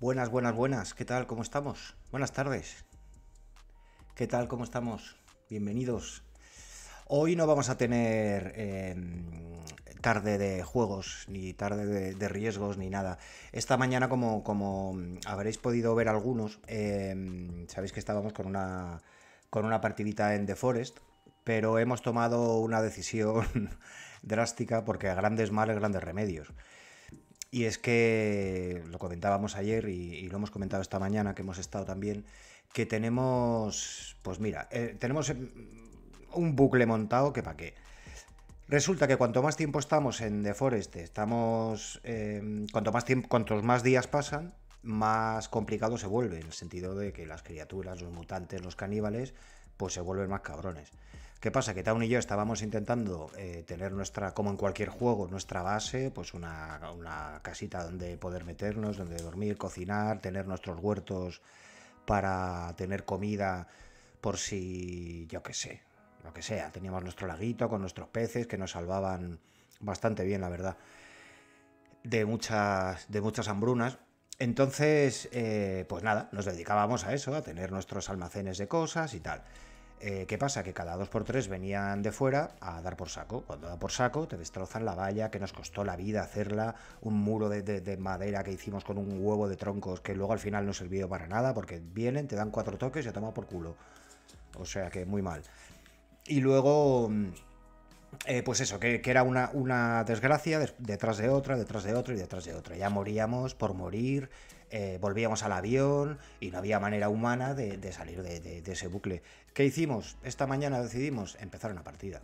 Buenas, buenas, buenas. ¿Qué tal? ¿Cómo estamos? Buenas tardes. ¿Qué tal? ¿Cómo estamos? Bienvenidos. Hoy no vamos a tener em, tarde de juegos, ni tarde de, riesgos, ni nada. Esta mañana, como, como habréis podido ver algunos, em, sabéis que estábamos con una, con una partidita en The Forest, pero hemos tomado una decisión drástica porque grandes males, grandes remedios. Y es que lo comentábamos ayer y, lo hemos comentado esta mañana que hemos estado también, que tenemos, pues mira, eh, tenemos eh, un bucle montado que para qué. Resulta que cuanto más tiempo estamos en The Forest, estamos, em, cuanto más tiempo, cuantos más días pasan, más complicado se vuelve, en el sentido de que las criaturas, los mutantes, los caníbales, pues se vuelven más cabrones. ¿Qué pasa? Que Town y yo estábamos intentando eh, tener nuestra, como en cualquier juego, nuestra base, pues una, casita donde poder meternos, donde dormir, cocinar, tener nuestros huertos para tener comida por si, yo qué sé, lo que sea. Teníamos nuestro laguito con nuestros peces que nos salvaban bastante bien, la verdad, de muchas, de muchas hambrunas. Entonces, eh, pues nada, nos dedicábamos a eso, a tener nuestros almacenes de cosas y tal. Eh, ¿Qué pasa? Que cada dos por tres venían de fuera a dar por saco. Cuando da por saco, te destrozan la valla que nos costó la vida hacerla, un muro de, madera que hicimos con un huevo de troncos que luego al final no sirvió para nada porque vienen, te dan cuatro toques y te toman por culo. O sea que muy mal. Y luego. Mm, eh, pues eso, que, era una, una desgracia detrás de otra, detrás de otra y detrás de otra. Ya moríamos por morir. Eh, volvíamos al avión y no había manera humana de, salir de, ese bucle. ¿Qué hicimos? Esta mañana decidimos empezar una partida,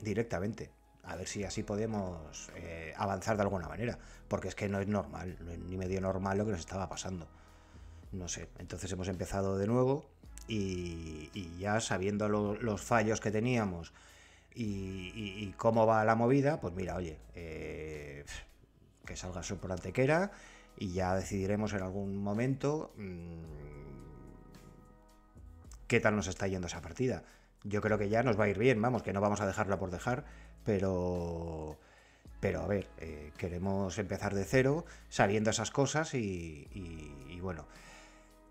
directamente a ver si así podemos eh, avanzar de alguna manera, porque es que no es normal, ni medio normal lo que nos estaba pasando. No sé, entonces hemos empezado de nuevo y, y ya sabiendo los fallos que teníamos y, cómo va la movida, pues mira, oye, eh, que salga su por antequera y ya decidiremos en algún momento mm, qué tal nos está yendo esa partida. Yo creo que ya nos va a ir bien, vamos, que no vamos a dejarla por dejar, pero... Pero a ver, eh, queremos empezar de cero, saliendo esas cosas y, bueno,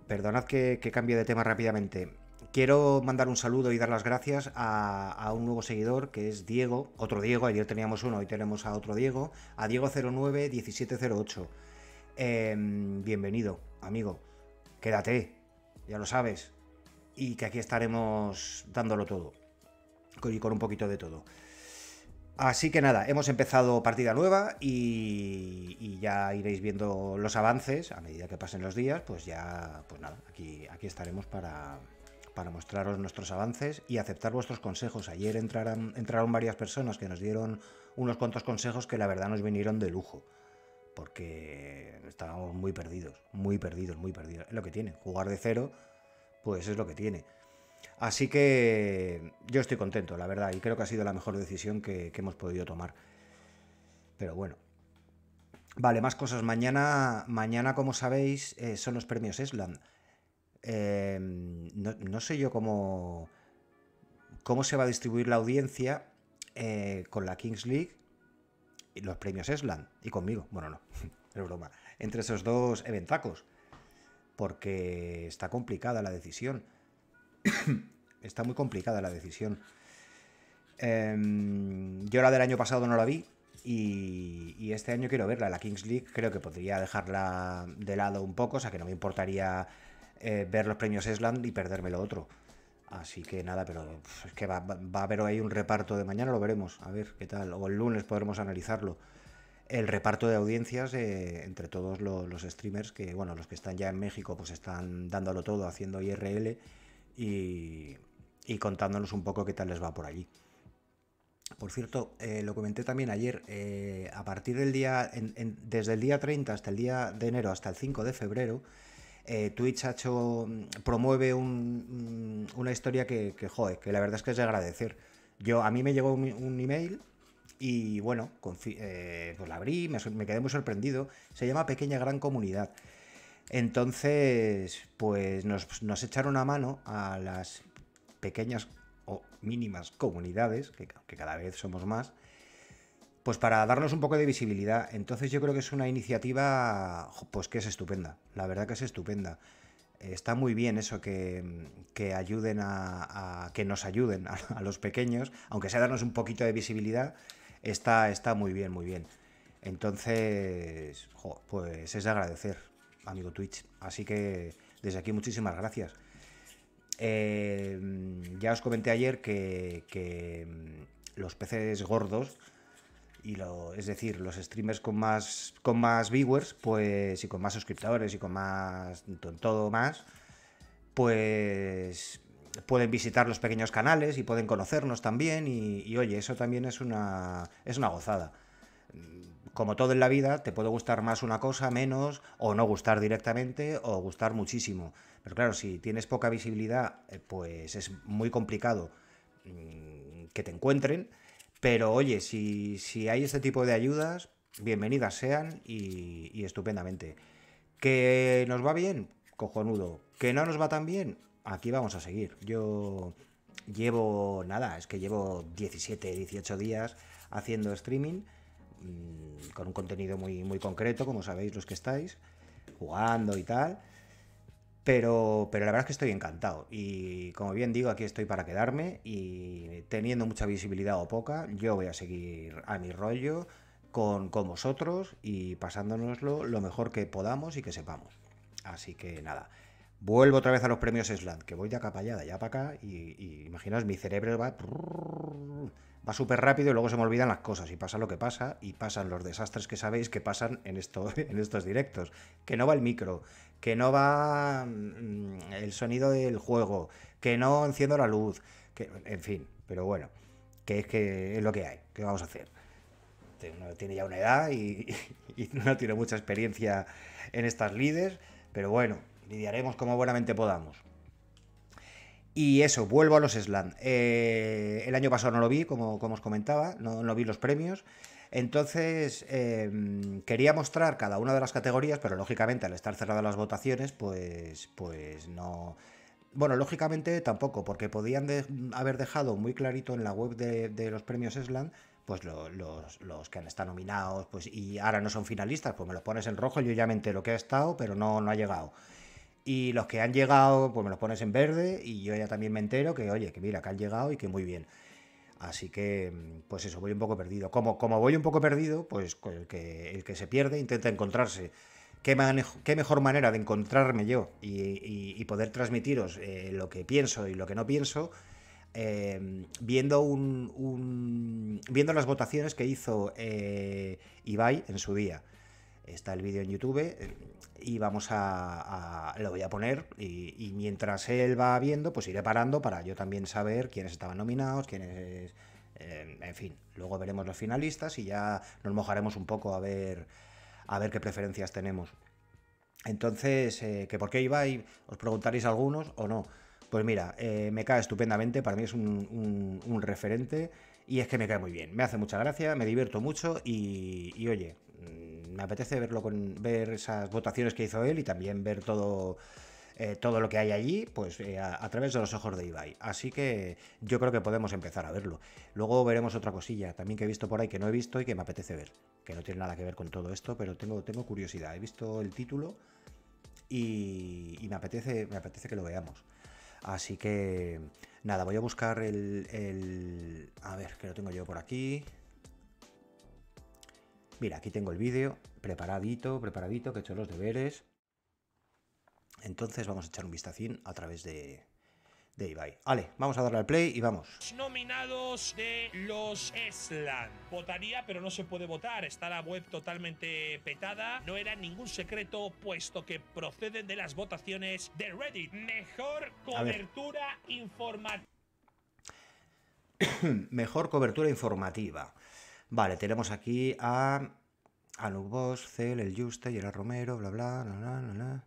perdonad que, que, cambie de tema rápidamente. Quiero mandar un saludo y dar las gracias a, a, un nuevo seguidor que es Diego, otro Diego, ayer teníamos uno, hoy tenemos a otro Diego, a Diego091708. Em, bienvenido, amigo. Quédate, ya lo sabes. Y que aquí estaremos dándolo todo. Y con un poquito de todo. Así que nada, hemos empezado partida nueva y, ya iréis viendo los avances a medida que pasen los días, pues ya, pues nada, aquí, aquí estaremos para, mostraros nuestros avances y aceptar vuestros consejos. Ayer entraron varias personas que nos dieron unos cuantos consejos que la verdad nos vinieron de lujo porque estábamos muy perdidos, muy perdidos, muy perdidos. Es lo que tiene, jugar de cero, pues es lo que tiene. Así que yo estoy contento, la verdad, y creo que ha sido la mejor decisión que, hemos podido tomar. Pero bueno. Vale, más cosas. Mañana, mañana como sabéis, eh, son los premios Esland. Eh, no, sé yo cómo, cómo se va a distribuir la audiencia eh, con la Kings League los premios Esland y conmigo. Bueno, no, es broma. Entre esos dos eventacos. Porque está complicada la decisión. está muy complicada la decisión. Em, yo la del año pasado no la vi. Y, este año quiero verla. La Kings League creo que podría dejarla de lado un poco. O sea que no me importaría eh, ver los premios Esland y perderme lo otro. Así que nada, pero es que va, a haber hoy un reparto de mañana, lo veremos, a ver qué tal, o el lunes podremos analizarlo. El reparto de audiencias eh, entre todos los, streamers, que bueno, los que están ya en México, pues están dándolo todo, haciendo IRL y, contándonos un poco qué tal les va por allí. Por cierto, eh, lo comenté también ayer, eh, a partir del día, desde el día 30 hasta el día de enero, hasta el 5 de febrero, eh, Twitch ha hecho, mm, promueve mm, una historia que, que, que la verdad es que es de agradecer. Yo, a mí me llegó un, email y bueno, eh, pues la abrí, me, quedé muy sorprendido. Se llama Pequeña Gran Comunidad. Entonces, pues nos, echaron una mano a las pequeñas o mínimas comunidades, que cada vez somos más, pues para darnos un poco de visibilidad. Entonces yo creo que es una iniciativa pues que es estupenda. La verdad que es estupenda. Está muy bien eso que, ayuden a, que nos ayuden a, los pequeños, aunque sea darnos un poquito de visibilidad, está, está muy bien, muy bien. Entonces, pues es de agradecer, amigo Twitch. Así que desde aquí muchísimas gracias. Eh, ya os comenté ayer que, que mm, los peces gordos y lo, es decir, los streamers con más, con más viewers, pues, y con más suscriptores y con más, todo más, pues pueden visitar los pequeños canales y pueden conocernos también y, oye, eso también es una, es una gozada. Como todo en la vida, te puede gustar más una cosa, menos, o no gustar directamente, o gustar muchísimo. Pero claro, si tienes poca visibilidad, eh, pues es muy complicado mm, que te encuentren pero oye, si, hay este tipo de ayudas, bienvenidas sean y, estupendamente. ¿Que nos va bien? Cojonudo. ¿Que no nos va tan bien? Aquí vamos a seguir. Yo llevo nada, es que llevo 17, 18 días haciendo streaming mm, con un contenido muy, muy concreto, como sabéis los que estáis, jugando y tal. Pero, la verdad es que estoy encantado y como bien digo, aquí estoy para quedarme y teniendo mucha visibilidad o poca, yo voy a seguir a mi rollo con, vosotros y pasándonoslo lo mejor que podamos y que sepamos. Así que nada, vuelvo otra vez a los premios Slant, que voy de acá ya para acá, y, y imaginaos, mi cerebro va, va súper rápido y luego se me olvidan las cosas, y pasa lo que pasa, y pasan los desastres que sabéis que pasan en, esto, en estos directos, que no va el micro, que no va mm, el sonido del juego, que no enciendo la luz, que, en fin, pero bueno, que es que es lo que hay, que vamos a hacer. tiene ya una edad y, no tiene mucha experiencia en estas lides, pero bueno, lidiaremos como buenamente podamos. Y eso, vuelvo a los Slam. Eh, el año pasado no lo vi, como, como os comentaba, no, no vi los premios. Entonces, em, quería mostrar cada una de las categorías, pero lógicamente al estar cerradas las votaciones, pues, pues no... Bueno, lógicamente tampoco, porque podían haber dejado muy clarito en la web de, los premios Esland pues los, que han estado nominados pues, y ahora no son finalistas, pues me los pones en rojo, yo ya me entero que ha estado, pero no, no ha llegado. Y los que han llegado, pues me los pones en verde y yo ya también me entero que, oye, que mira, que han llegado y que muy bien. Así que, mm, pues eso, voy un poco perdido. Como, voy un poco perdido, pues el que, se pierde intenta encontrarse. ¿Qué, mejor manera de encontrarme yo y, poder transmitiros eh, lo que pienso y lo que no pienso? Em, viendo un, viendo las votaciones que hizo eh, Ibai en su día. Está el vídeo en YouTube eh, y vamos a, lo voy a poner y, mientras él va viendo, pues iré parando para yo también saber quiénes estaban nominados, quiénes... Eh, en fin, luego veremos los finalistas y ya nos mojaremos un poco a ver, a ver qué preferencias tenemos. Entonces, eh, que por qué iba y os preguntaréis algunos o no. Pues mira, me cae estupendamente, para mí es un, referente y es que me cae muy bien. Me hace mucha gracia, me divierto mucho y, y oye, me apetece verlo con ver esas votaciones que hizo él y también ver todo. Eh, todo lo que hay allí, pues eh, a, través de los ojos de Ibai. Así que yo creo que podemos empezar a verlo. Luego veremos otra cosilla también que he visto por ahí que no he visto y que me apetece ver. Que no tiene nada que ver con todo esto, pero tengo, tengo curiosidad. He visto el título y, me, apetece, me apetece que lo veamos. Así que nada, voy a buscar el, el... A ver, que lo tengo yo por aquí. Mira, aquí tengo el vídeo preparadito, preparadito, que he hecho los deberes. Entonces vamos a echar un vistacín a través de, de Vale, vamos a darle al play y vamos. Nominados de los Eslan. Votaría, pero no se puede votar. Está la web totalmente petada. No era ningún secreto, puesto que proceden de las votaciones de Reddit. Mejor cobertura informativa. Mejor cobertura informativa. Vale, tenemos aquí a a Lubos, Cel, El Juste, Yera Romero, bla, bla, bla, bla, bla.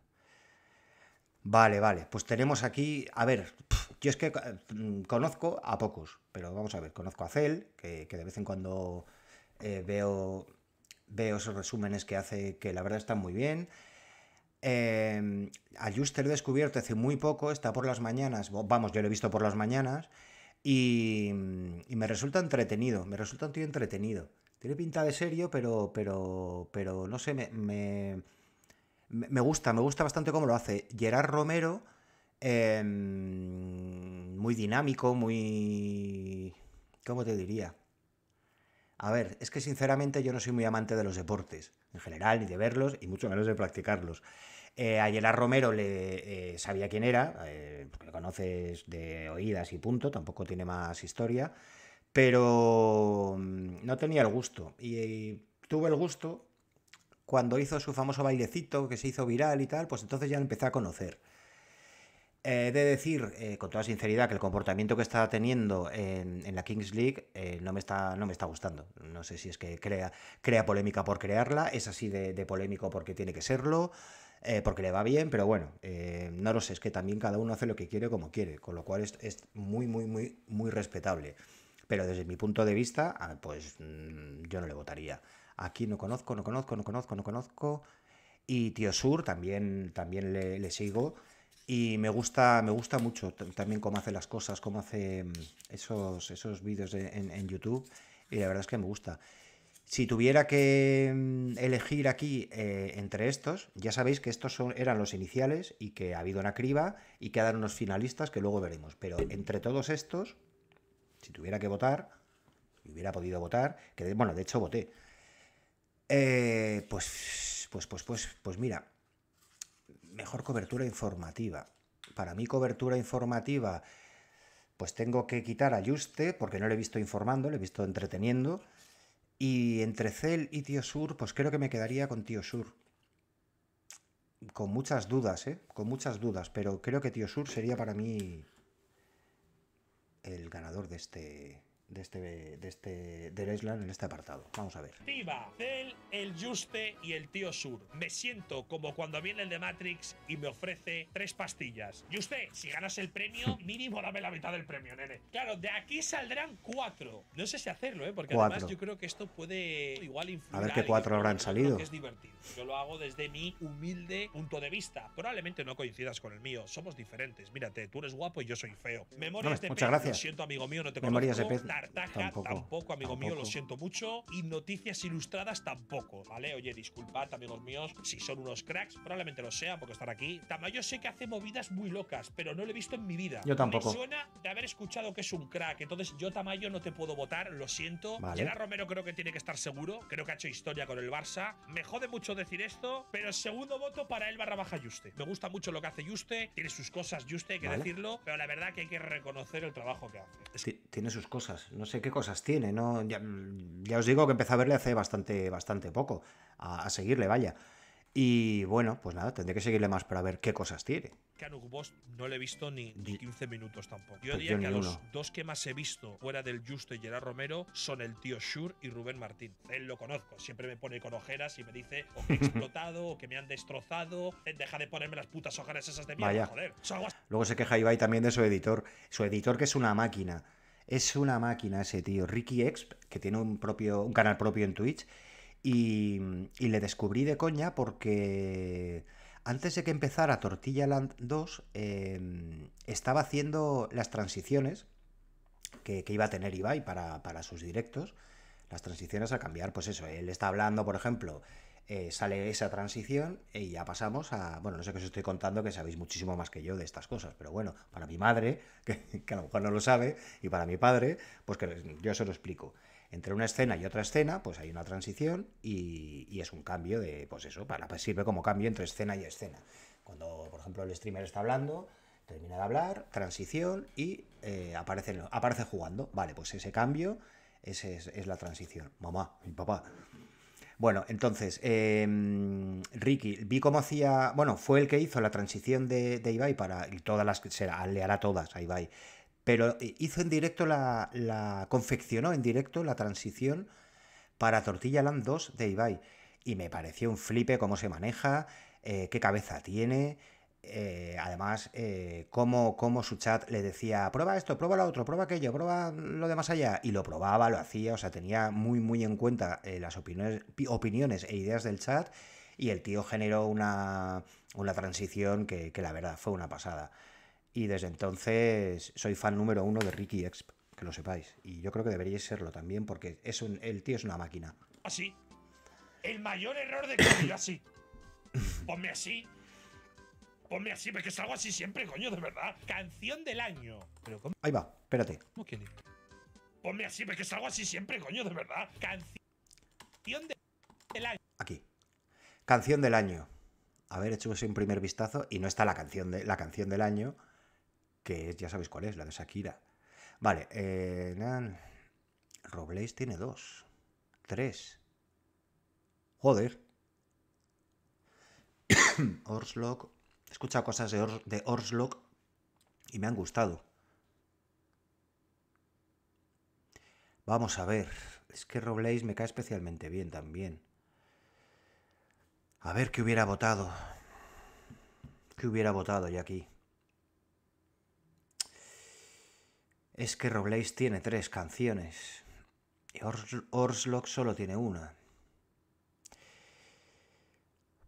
Vale, vale, pues tenemos aquí, a ver, yo es que mm, conozco a pocos, pero vamos a ver, conozco a Cel, que, de vez en cuando eh, veo, veo esos resúmenes que hace, que la verdad están muy bien. Em, a Juste lo he descubierto hace muy poco, está por las mañanas, vamos, yo lo he visto por las mañanas, y, me resulta entretenido, me resulta un tío entretenido. Tiene pinta de serio, pero, pero, pero no sé, me, me, gusta, me gusta bastante cómo lo hace. Gerard Romero, em, muy dinámico, muy... ¿Cómo te diría? A ver, es que sinceramente yo no soy muy amante de los deportes, en general, ni de verlos, y mucho menos de practicarlos. Eh, Romero le eh, sabía quién era, eh, lo conoces de oídas y punto, tampoco tiene más historia, pero mm, no tenía el gusto. Y, eh, tuvo tuve el gusto cuando hizo su famoso bailecito que se hizo viral y tal, pues entonces ya lo empecé a conocer. He de decir, con toda sinceridad, que el comportamiento que está teniendo en, la Kings League no, me está, no me está gustando. No sé si es que crea, crea polémica por crearla, es así de polémico porque tiene que serlo. Eh, porque le va bien, pero bueno, eh, no lo sé, es que también cada uno hace lo que quiere como quiere, con lo cual es, muy, muy, muy, muy respetable. Pero desde mi punto de vista, ah, pues mm, yo no le votaría. Aquí no conozco, no conozco, no conozco, no conozco. Y Tío Sur también, también le, sigo. Y me gusta, me gusta mucho también cómo hace las cosas, cómo hace mm, esos, esos vídeos en, YouTube. Y la verdad es que me gusta. Si tuviera que mm, elegir aquí eh, entre estos, ya sabéis que estos son, eran los iniciales y que ha habido una criba y quedan unos finalistas que luego veremos. Pero entre todos estos, si tuviera que votar, hubiera podido votar, que bueno, de hecho voté, eh, pues, pues, pues, pues, pues mira, mejor cobertura informativa. Para mí cobertura informativa, pues tengo que quitar a Juste porque no le he visto informando, le he visto entreteniendo. Y entre Cel y Tío Sur, pues creo que me quedaría con Tío Sur. Con muchas dudas, ¿eh? Con muchas dudas, pero creo que Tío Sur sería para mí el ganador de este, de este, de este Island en este apartado. Vamos a ver. Tiba, Cel, el Juste y el Tío Sur. Me siento como cuando viene el de Matrix y me ofrece tres pastillas. usted si ganas el premio, mínimo dame la mitad del premio, nene. Claro, de aquí saldrán cuatro. No sé si hacerlo, ¿eh? Porque además yo creo que esto puede igual influir. A ver qué cuatro habrán salido. es divertido. Yo lo hago desde mi humilde punto de vista. Probablemente no coincidas con el mío. Somos diferentes. Mírate, tú eres guapo y yo soy feo. Memorias muchas Gracias. siento, amigo mío, no te de pez Cartaja tampoco, amigo mío, lo siento mucho. Y Noticias Ilustradas tampoco, ¿vale? Oye, disculpad, amigos míos, si son unos cracks, probablemente lo sean porque están aquí. Tamayo sé que hace movidas muy locas, pero no lo he visto en mi vida. Yo tampoco. Me suena de haber escuchado que es un crack, entonces yo Tamayo no te puedo votar, lo siento. Gerard Romero creo que tiene que estar seguro, creo que ha hecho historia con el Barça. Me jode mucho decir esto, pero segundo voto para él barra baja Juste. Me gusta mucho lo que hace Juste, tiene sus cosas Juste, hay que decirlo, pero la verdad que hay que reconocer el trabajo que hace. Es que tiene sus cosas no sé qué cosas tiene. No, ya, os digo que empecé a verle hace bastante, bastante poco. A, a, seguirle, vaya. Y bueno, pues nada, tendré que seguirle más para ver qué cosas tiene. no le he visto ni, ni 15 minutos tampoco. Yo pues diría que los dos que más he visto fuera del Justo y Gerard Romero son el tío Shur y Rubén Martín. Él lo conozco, siempre me pone con ojeras y me dice o que he explotado o que me han destrozado. Eh, deja de ponerme las putas ojeras esas de mierda, joder. Luego se queja Ibai también de su editor. Su editor que es una máquina es una máquina ese tío, Ricky Exp, que tiene un, propio, un canal propio en Twitch. Y, le descubrí de coña porque antes de que empezara Tortilla Land 2, em, estaba haciendo las transiciones que, iba a tener Ibai para, para sus directos. Las transiciones a cambiar, pues eso, él está hablando, por ejemplo, eh, sale esa transición y ya pasamos a, bueno, no sé qué os estoy contando, que sabéis muchísimo más que yo de estas cosas, pero bueno, para mi madre, que, a lo mejor no lo sabe, y para mi padre, pues que yo se lo explico entre una escena y otra escena, pues hay una transición y, y, es un cambio de, pues eso, para, pues sirve como cambio entre escena y escena. Cuando, por ejemplo, el streamer está hablando, termina de hablar, transición y eh, aparece, aparece jugando. Vale, pues ese cambio ese es, es la transición. Mamá, mi papá. Bueno, entonces, em, Ricky, vi cómo hacía. Bueno, fue el que hizo la transición de, de Ibai para. Y todas las. Se le hará todas a Ibai. Pero eh, hizo en directo la, confeccionó en directo la transición para Tortilla Land 2 de Ibai. Y me pareció un flipe cómo se maneja, eh, qué cabeza tiene. Eh, además, como eh, cómo, cómo, su chat le decía, prueba esto, prueba lo otro, prueba aquello, prueba lo de más allá, y lo probaba, lo hacía, o sea, tenía muy, muy en cuenta eh, las opiniones, opiniones e ideas del chat, y el tío generó una, una transición que, que, la verdad fue una pasada. Y desde entonces soy fan número uno de Ricky Exp, que lo sepáis, y yo creo que deberíais serlo también, porque es el tío es una máquina. Así. El mayor error de que así. Ponme así Ponme así, porque algo así siempre, coño, de verdad. Canción del año. Ahí va, espérate. Ponme así, porque algo así siempre, coño, de verdad. Canción del año. Aquí. Canción del año. A ver, hecho un primer vistazo y no está la canción, de, la canción del año, que es, ya sabéis cuál es, la de Shakira. Vale, eh, Robles tiene dos. Tres. Joder. Orslock He escuchado cosas de, y me han gustado. Vamos a ver. Es que Robles me cae especialmente bien también. A ver qué hubiera votado. ¿Qué hubiera votado ya aquí? Es que Robles tiene tres canciones. Y Ors solo tiene una.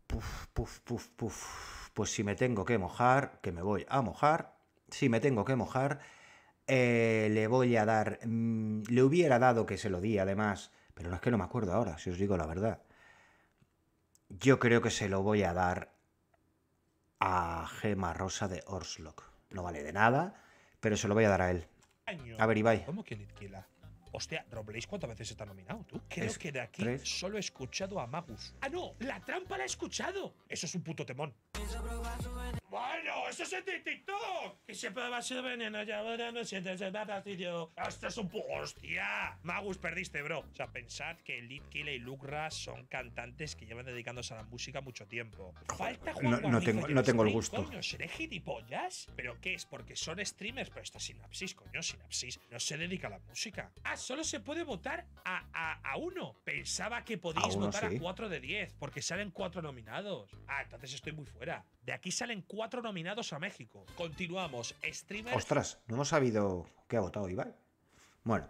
Puf, puf, puf, puf pues si me tengo que mojar, que me voy a mojar, si me tengo que mojar, eh, le voy a dar, mm, le hubiera dado que se lo di además, pero no es que no me acuerdo ahora, si os digo la verdad. Yo creo que se lo voy a dar a Gema Rosa de Orslock. No vale de nada, pero se lo voy a dar a él. A ver, Ibai. ¿Cómo Hostia, Robles ¿cuántas veces está nominado tú? Creo que de aquí solo he escuchado a Magus. ¡Ah, no! ¡La trampa la he escuchado! Eso es un puto temón. ¡Pero eso es de TikTok. Que se puede veneno, ya ahora no sientes el tío. Esto es un pu... ¡Hostia! Magus, perdiste, bro. O sea, pensad que Litkile y Lucra son cantantes que llevan dedicándose a la música mucho tiempo. Falta Juan No, tengo, el gusto. Coño, ¿seré gilipollas? ¿Pero qué es? Porque son streamers. Pero esta Sinapsis, coño, Sinapsis. No se dedica a la música. Ah, solo se puede votar a, a, uno. Pensaba que podíais votar a cuatro de 10, porque salen cuatro nominados. Ah, entonces estoy muy fuera. De aquí salen cuatro nominados a México. Continuamos. Streamer. Ostras, no hemos sabido qué ha votado Ibai. Bueno.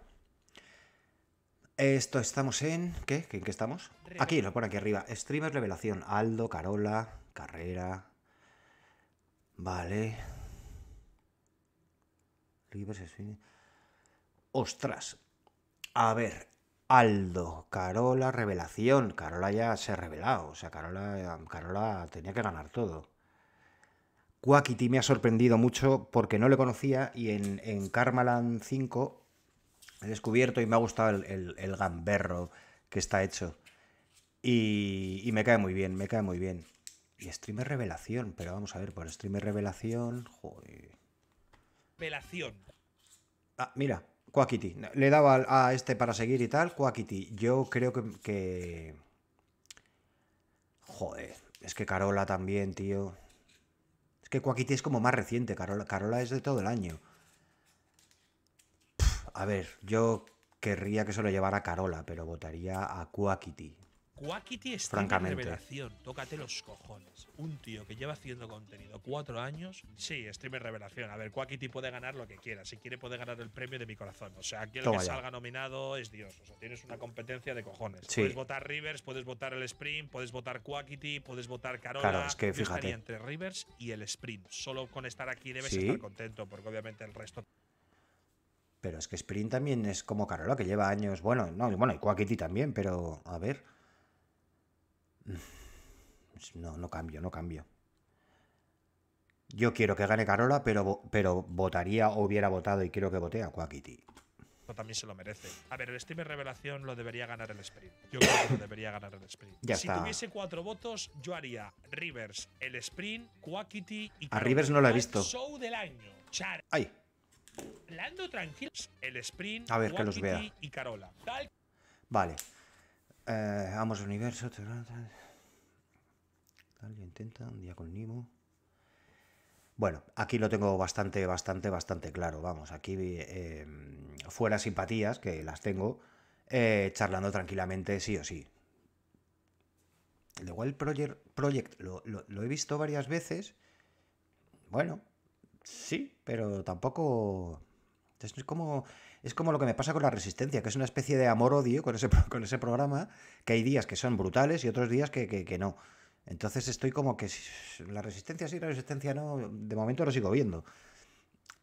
Esto estamos en. ¿Qué? ¿En qué estamos? Aquí, lo pone aquí arriba. Streamer Revelación. Aldo, Carola, Carrera. Vale. Ostras. A ver, Aldo, Carola, revelación. Carola ya se ha revelado. O sea, Carola, Carola tenía que ganar todo. Quackity me ha sorprendido mucho porque no le conocía y en, en Karmaland 5 he descubierto y me ha gustado el, gamberro que está hecho. Y, me cae muy bien, me cae muy bien. Y streamer revelación, pero vamos a ver, por streamer revelación. Joder. Revelación. Ah, mira, Quackity. Le daba a este para seguir y tal, Quackity. Yo creo que, que... Joder, es que Carola también, tío que Cuakiti es como más reciente, Carola, es de todo el año. a ver, yo querría que se lo llevara Carola, pero votaría a Cuakiti. Quackity es revelación. Tócate los cojones. Un tío que lleva haciendo contenido cuatro años. Sí, streamer revelación. A ver, Quackity puede ganar lo que quiera. Si quiere, puede ganar el premio de mi corazón. O sea, aquel que salga nominado es Dios. O sea, tienes una competencia de cojones. Puedes votar Rivers, puedes votar el Sprint, puedes votar Quackity, puedes votar Carola. Claro, es que fíjate. entre Rivers y el Sprint. Solo con estar aquí debes estar contento, porque obviamente el resto. Pero es que Sprint también es como Carola, que lleva años. Bueno, no, bueno, y Quackity también, pero a ver. No, no cambio, no cambio. Yo quiero que gane Carola, pero, pero votaría o hubiera votado y quiero que vote a Quackity. También se lo merece. A ver, el streamer revelación lo debería ganar el sprint. Yo creo que lo debería ganar el sprint. Ya si tuviese cuatro votos, yo haría Rivers, el sprint, Quackity y. Carola. A Rivers no lo he visto. Show del año. Char Ay. Lando tranquilos, el sprint, a ver, Quackity los vea. y Carola. Vale. Eh, vamos universo. intenta, un día con Nimo. Bueno, aquí lo tengo bastante, bastante, bastante claro. Vamos, aquí em, fuera simpatías, que las tengo, eh, charlando tranquilamente, sí o sí. El de Project, lo, lo he visto varias veces. Bueno, sí, pero tampoco. Es como es como lo que me pasa con la resistencia, que es una especie de amor-odio con ese, programa, que hay días que son brutales y otros días que, no. Entonces estoy como que la resistencia sí, la resistencia no, de momento lo sigo viendo.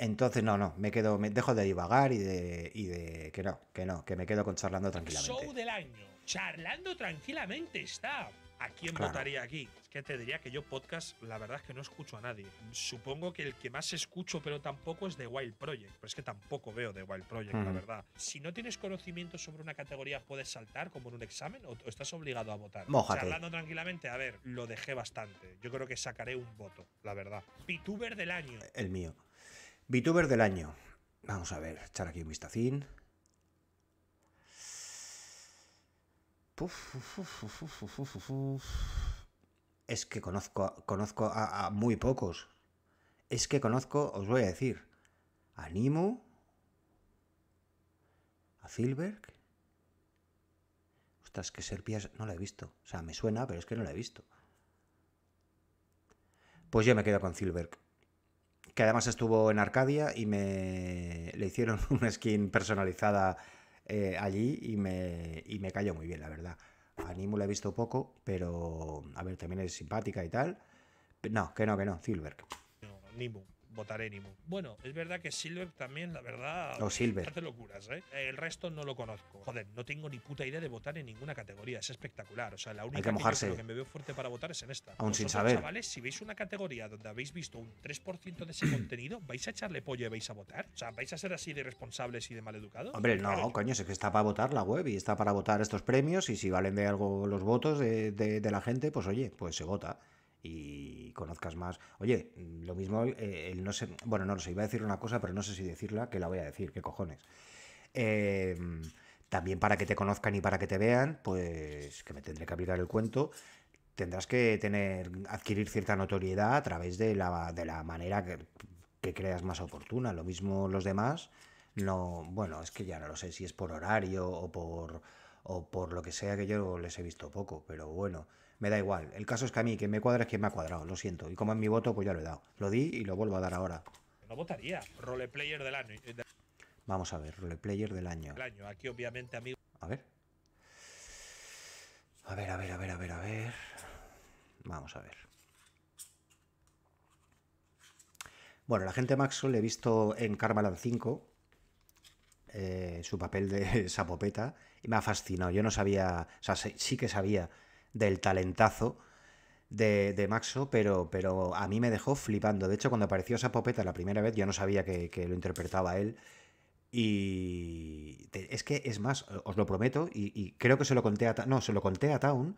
Entonces, no, no, me quedo, me dejo de divagar y de, y de que no, que no, que me quedo con charlando tranquilamente. Show del año, charlando tranquilamente está ¿a quién votaría aquí? Es que te diría que yo podcast, la verdad es que no escucho a nadie. Supongo que el que más escucho, pero tampoco es The Wild Project. Pero es que tampoco veo The Wild Project, la verdad. Si no tienes conocimiento sobre una categoría, ¿puedes saltar como en un examen o estás obligado a votar? Mójate. Hablando tranquilamente, a ver, lo dejé bastante. Yo creo que sacaré un voto, la verdad. VTuber del año. El mío. VTuber del año. Vamos a ver, echar aquí un vistacín. Es que conozco, conozco a, muy pocos. Es que conozco, os voy a decir, a a Silberg. Ostras, que Serpias no la he visto. O sea, me suena, pero es que no la he visto. Pues yo me quedo con Silberg. Que además estuvo en Arcadia y me le hicieron una skin personalizada eh, allí y me, y me cayó muy bien, la verdad. A la he visto poco, pero a ver, también es simpática y tal. No, que no, que no, Silver votar Enimo. Bueno, es verdad que Silver también, la verdad, o Silver. hace locuras, ¿eh? El resto no lo conozco. Joder, no tengo ni puta idea de votar en ninguna categoría, es espectacular. O sea, la única Hay que, mojarse. que me veo fuerte para votar es en esta. Aún sin saber. Chavales, si veis una categoría donde habéis visto un 3% de ese contenido, ¿vais a echarle pollo y vais a votar? O sea, ¿vais a ser así de responsables y de maleducados? Hombre, no, coño, es que está para votar la web y está para votar estos premios y si valen de algo los votos de, de la gente, pues oye, pues se vota y conozcas más. Oye, lo mismo, eh, no sé, bueno, no lo sé, iba a decir una cosa, pero no sé si decirla, que la voy a decir, qué cojones. Em, también para que te conozcan y para que te vean, pues que me tendré que aplicar el cuento, tendrás que tener, adquirir cierta notoriedad a través de la, manera que, que creas más oportuna. Lo mismo los demás, no, bueno, es que ya no lo sé si es por horario o por, o por lo que sea que yo les he visto poco, pero bueno me da igual. El caso es que a mí, quien me cuadra es que me ha cuadrado, lo siento. Y como es mi voto, pues ya lo he dado. Lo di y lo vuelvo a dar ahora. No votaría. Roleplayer del año. Eh, Vamos a ver, roleplayer del año. aquí obviamente, A ver. A ver, a ver, a ver, a ver, a ver. Vamos a ver. Bueno, la gente Maxwell le he visto en Carmalan 5, eh, su papel de sapopeta, y me ha fascinado. Yo no sabía, o sea, sí que sabía del talentazo de, Maxo, pero, pero a mí me dejó flipando. De hecho, cuando apareció esa popeta la primera vez, yo no sabía que, lo interpretaba él. Y es que, es más, os lo prometo, y, creo que se lo conté a, no, se lo conté a Town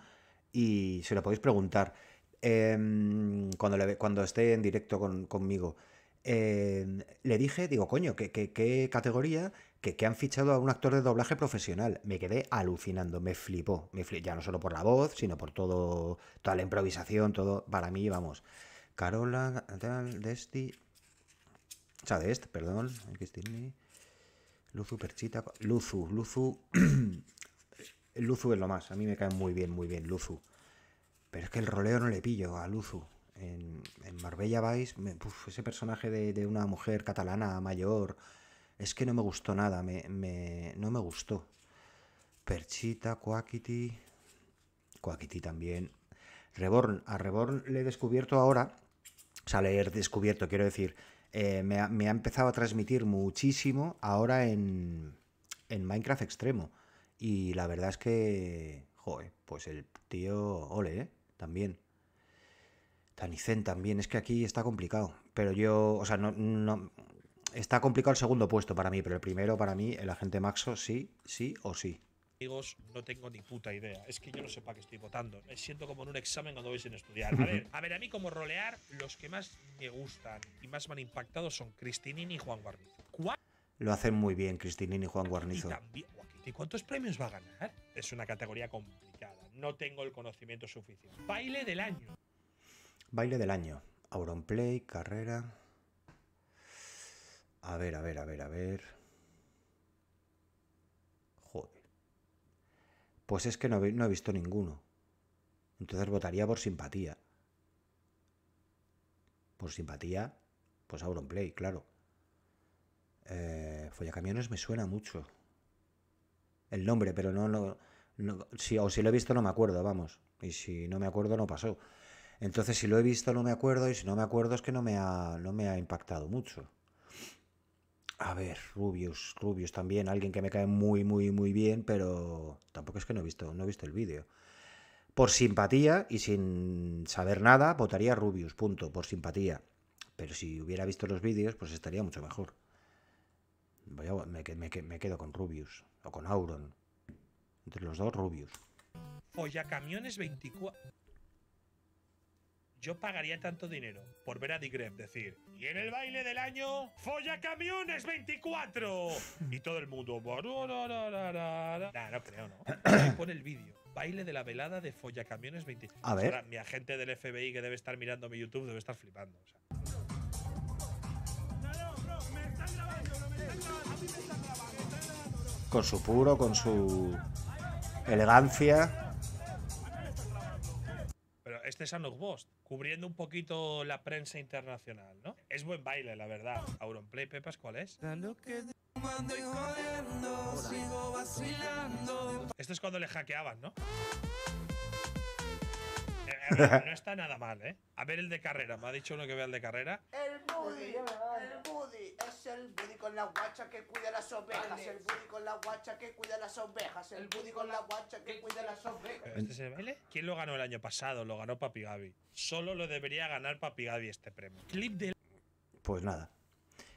y se lo podéis preguntar em, cuando, le, cuando esté en directo conmigo. Em, le dije, digo, coño, qué categoría? que, han fichado a un actor de doblaje profesional. Me quedé alucinando, me flipó, ya no solo por la voz, sino por todo, toda la improvisación, todo, para mí, vamos. Carola, Desti, o sea, de este, perdón, Luzu, Perchita, Luzu, Luzu, Luzu es lo más, a mí me cae muy bien, muy bien, Luzu. Pero es que el roleo no le pillo a Luzu. En, Marbella Vice, me, ese personaje de, una mujer catalana mayor, es que no me gustó nada, me, no me gustó. Perchita, Coaquiti. Coaquiti también. Reborn. A Reborn le he descubierto ahora. O sea, le he descubierto, quiero decir. Eh, me, ha, empezado a transmitir muchísimo ahora en, en Minecraft Extremo. Y la verdad es que. Joder, pues el tío. Ole, ¿eh? También. Tanicen también. Es que aquí está complicado. Pero yo. O sea, no, está complicado el segundo puesto para mí, pero el primero para mí, el agente Maxo, sí, sí o sí. Amigos, no tengo ni puta idea. Es que yo no sé para qué estoy votando. Me siento como en un examen cuando vais a estudiar. A ver, a ver, a mí como rolear, los que más me gustan y más me han impactado son Cristinini y Juan Guarnizo. Lo hacen muy bien Cristinini y Juan Guarnizo. Y cuántos premios va a ganar? Es una categoría complicada. No tengo el conocimiento suficiente. Baile del año. Baile del año. Auronplay, carrera. A ver, a ver, a ver, a ver. Joder. Pues es que no, he visto ninguno. Entonces votaría por simpatía. Por simpatía, pues Play, claro. Eh, Follacamiones me suena mucho. El nombre, pero no, no, o si lo he visto no me acuerdo, vamos. Y si no me acuerdo no pasó. Entonces si lo he visto no me acuerdo y si no me acuerdo es que no me no me ha impactado mucho. A ver, Rubius, Rubius también, alguien que me cae muy, muy, muy bien, pero tampoco es que no he visto, no he visto el vídeo. Por simpatía y sin saber nada, votaría Rubius, punto, por simpatía. Pero si hubiera visto los vídeos, pues estaría mucho mejor. me, me, quedo con Rubius, o con Auron. Entre los dos, Rubius. Follacamiones 24 yo pagaría tanto dinero por ver a Digref decir y en el baile del año folla camiones 24 y todo el mundo nah, no creo no por el vídeo baile de la velada de follacamiones camiones 24 a ver mi agente del FBI que debe estar mirando mi YouTube debe estar flipando con su puro con su elegancia este es Anok cubriendo un poquito la prensa internacional, ¿no? Es buen baile, la verdad. Auronplay, Pepas, ¿cuál es? Esto es cuando le hackeaban, ¿no? no está nada mal, ¿eh? A ver el de carrera, me ha dicho uno que vea el de carrera. El Buddy, el Buddy, es el Buddy con la guacha que cuida las ovejas, el Buddy con la guacha que cuida las ovejas, el Buddy con la guacha que cuida las ovejas. ¿Este se vale? ¿Quién lo ganó el año pasado? Lo ganó Papi Gaby. Solo lo debería ganar Papi Gaby este premio. Clip del... Pues nada,